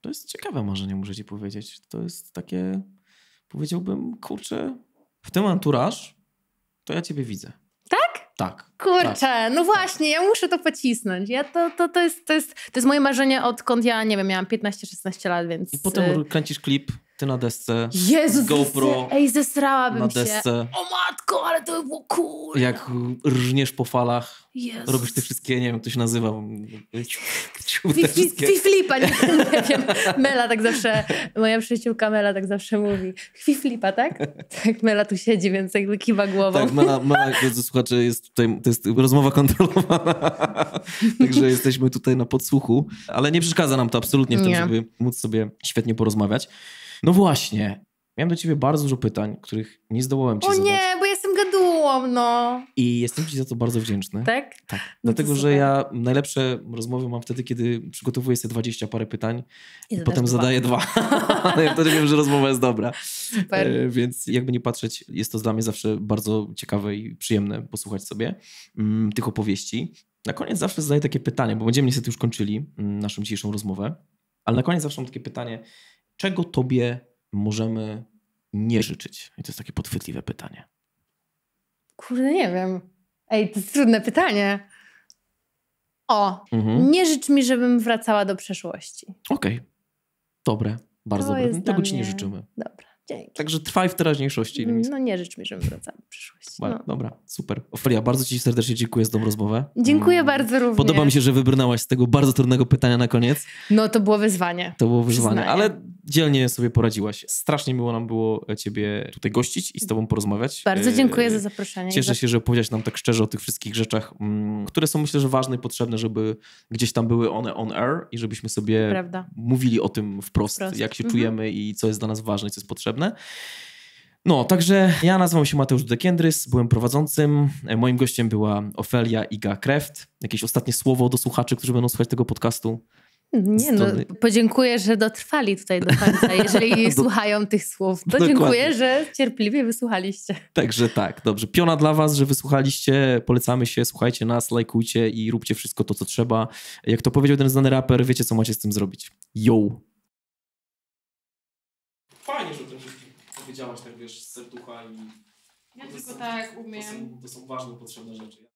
To jest ciekawe marzenie, muszę ci powiedzieć. To jest takie powiedziałbym, kurczę, w tym anturaż to ja ciebie widzę. Tak? Tak.
Kurczę, tak, no właśnie, ja muszę to pocisnąć. Ja to, to, to, jest, to, jest, to jest moje marzenie odkąd ja, nie wiem, miałam 15-16 lat, więc... I potem y,
kręcisz klip ty na desce. Jezu, GoPro.
Ej, zesrałabym na desce. Się. O matko, ale to by było cool.
Jak rżniesz po falach. Jezus. Robisz te wszystkie, nie wiem, jak to się nazywa. Chwiflipa, nie, <laughs> nie wiem.
Mela tak zawsze, moja przyjaciółka Mela tak zawsze mówi. Chwiflipa, tak? Tak, Mela tu siedzi, więc jakby kiwa głową. Tak, Mela,
Mela drodzy słuchacze, jest tutaj, to jest rozmowa kontrolowana. <laughs> Także jesteśmy tutaj na podsłuchu. Ale nie przeszkadza nam to absolutnie w tym, nie. żeby móc sobie świetnie porozmawiać. No właśnie. Miałem do ciebie bardzo dużo pytań, których nie zdołałem ci o zadać.
O nie, bo jestem gadułą, no.
I jestem ci za to bardzo wdzięczny. Tak? Tak. No dlatego, że ja najlepsze rozmowy mam wtedy, kiedy przygotowuję sobie 20 parę pytań
i, i potem dwa. zadaję dwa.
<laughs> ja wtedy wiem, że rozmowa jest dobra. Super. E, więc jakby nie patrzeć, jest to dla mnie zawsze bardzo ciekawe i przyjemne posłuchać sobie mm, tych opowieści. Na koniec zawsze zadaję takie pytanie, bo będziemy niestety już kończyli mm, naszą dzisiejszą rozmowę, ale na koniec zawsze mam takie pytanie, czego Tobie możemy nie życzyć? I to jest takie podchwytliwe pytanie.
Kurde, nie wiem. Ej, to jest trudne pytanie. O, mhm. nie życz mi, żebym wracała do przeszłości.
Okej, okay. dobre, bardzo to dobre. Tego Ci nie życzymy. Dobra. Dzięki. Także trwaj w teraźniejszości. No nie życz mi, żebym
wracała w przyszłości.
No. Dobra, super. Ofelia, bardzo ci serdecznie dziękuję za tą rozmowę.
Dziękuję mm. bardzo również. Podoba mi
się, że wybrnęłaś z tego bardzo trudnego pytania na koniec.
No to było wyzwanie.
To było wyzwanie, ale dzielnie sobie poradziłaś. Strasznie miło nam było e, ciebie tutaj gościć i z tobą porozmawiać. Bardzo e, dziękuję za zaproszenie. Cieszę się, że opowiedziałeś nam tak szczerze o tych wszystkich rzeczach, mm, które są myślę, że ważne i potrzebne, żeby gdzieś tam były one on air i żebyśmy sobie Prawda. mówili o tym wprost, wprost. jak się mhm. czujemy i co jest dla nas ważne, co jest potrzebne potrzebne. No, także ja nazywam się Mateusz Dekendrys, byłem prowadzącym. E, moim gościem była Ofelia Iga Kreft. Jakieś ostatnie słowo do słuchaczy, którzy będą słuchać tego podcastu?
Nie, no, podziękuję, że dotrwali tutaj do końca. Jeżeli <laughs> do... słuchają tych słów, to dziękuję, że cierpliwie wysłuchaliście.
Także tak, dobrze. Piona dla Was, że wysłuchaliście. Polecamy się, słuchajcie nas, lajkujcie i róbcie wszystko to, co trzeba. Jak to powiedział ten znany raper, wiecie, co macie z tym zrobić. Yo! działać tak wiesz z serducha i... Ja tylko są, tak umiem. To są, to są ważne, potrzebne rzeczy.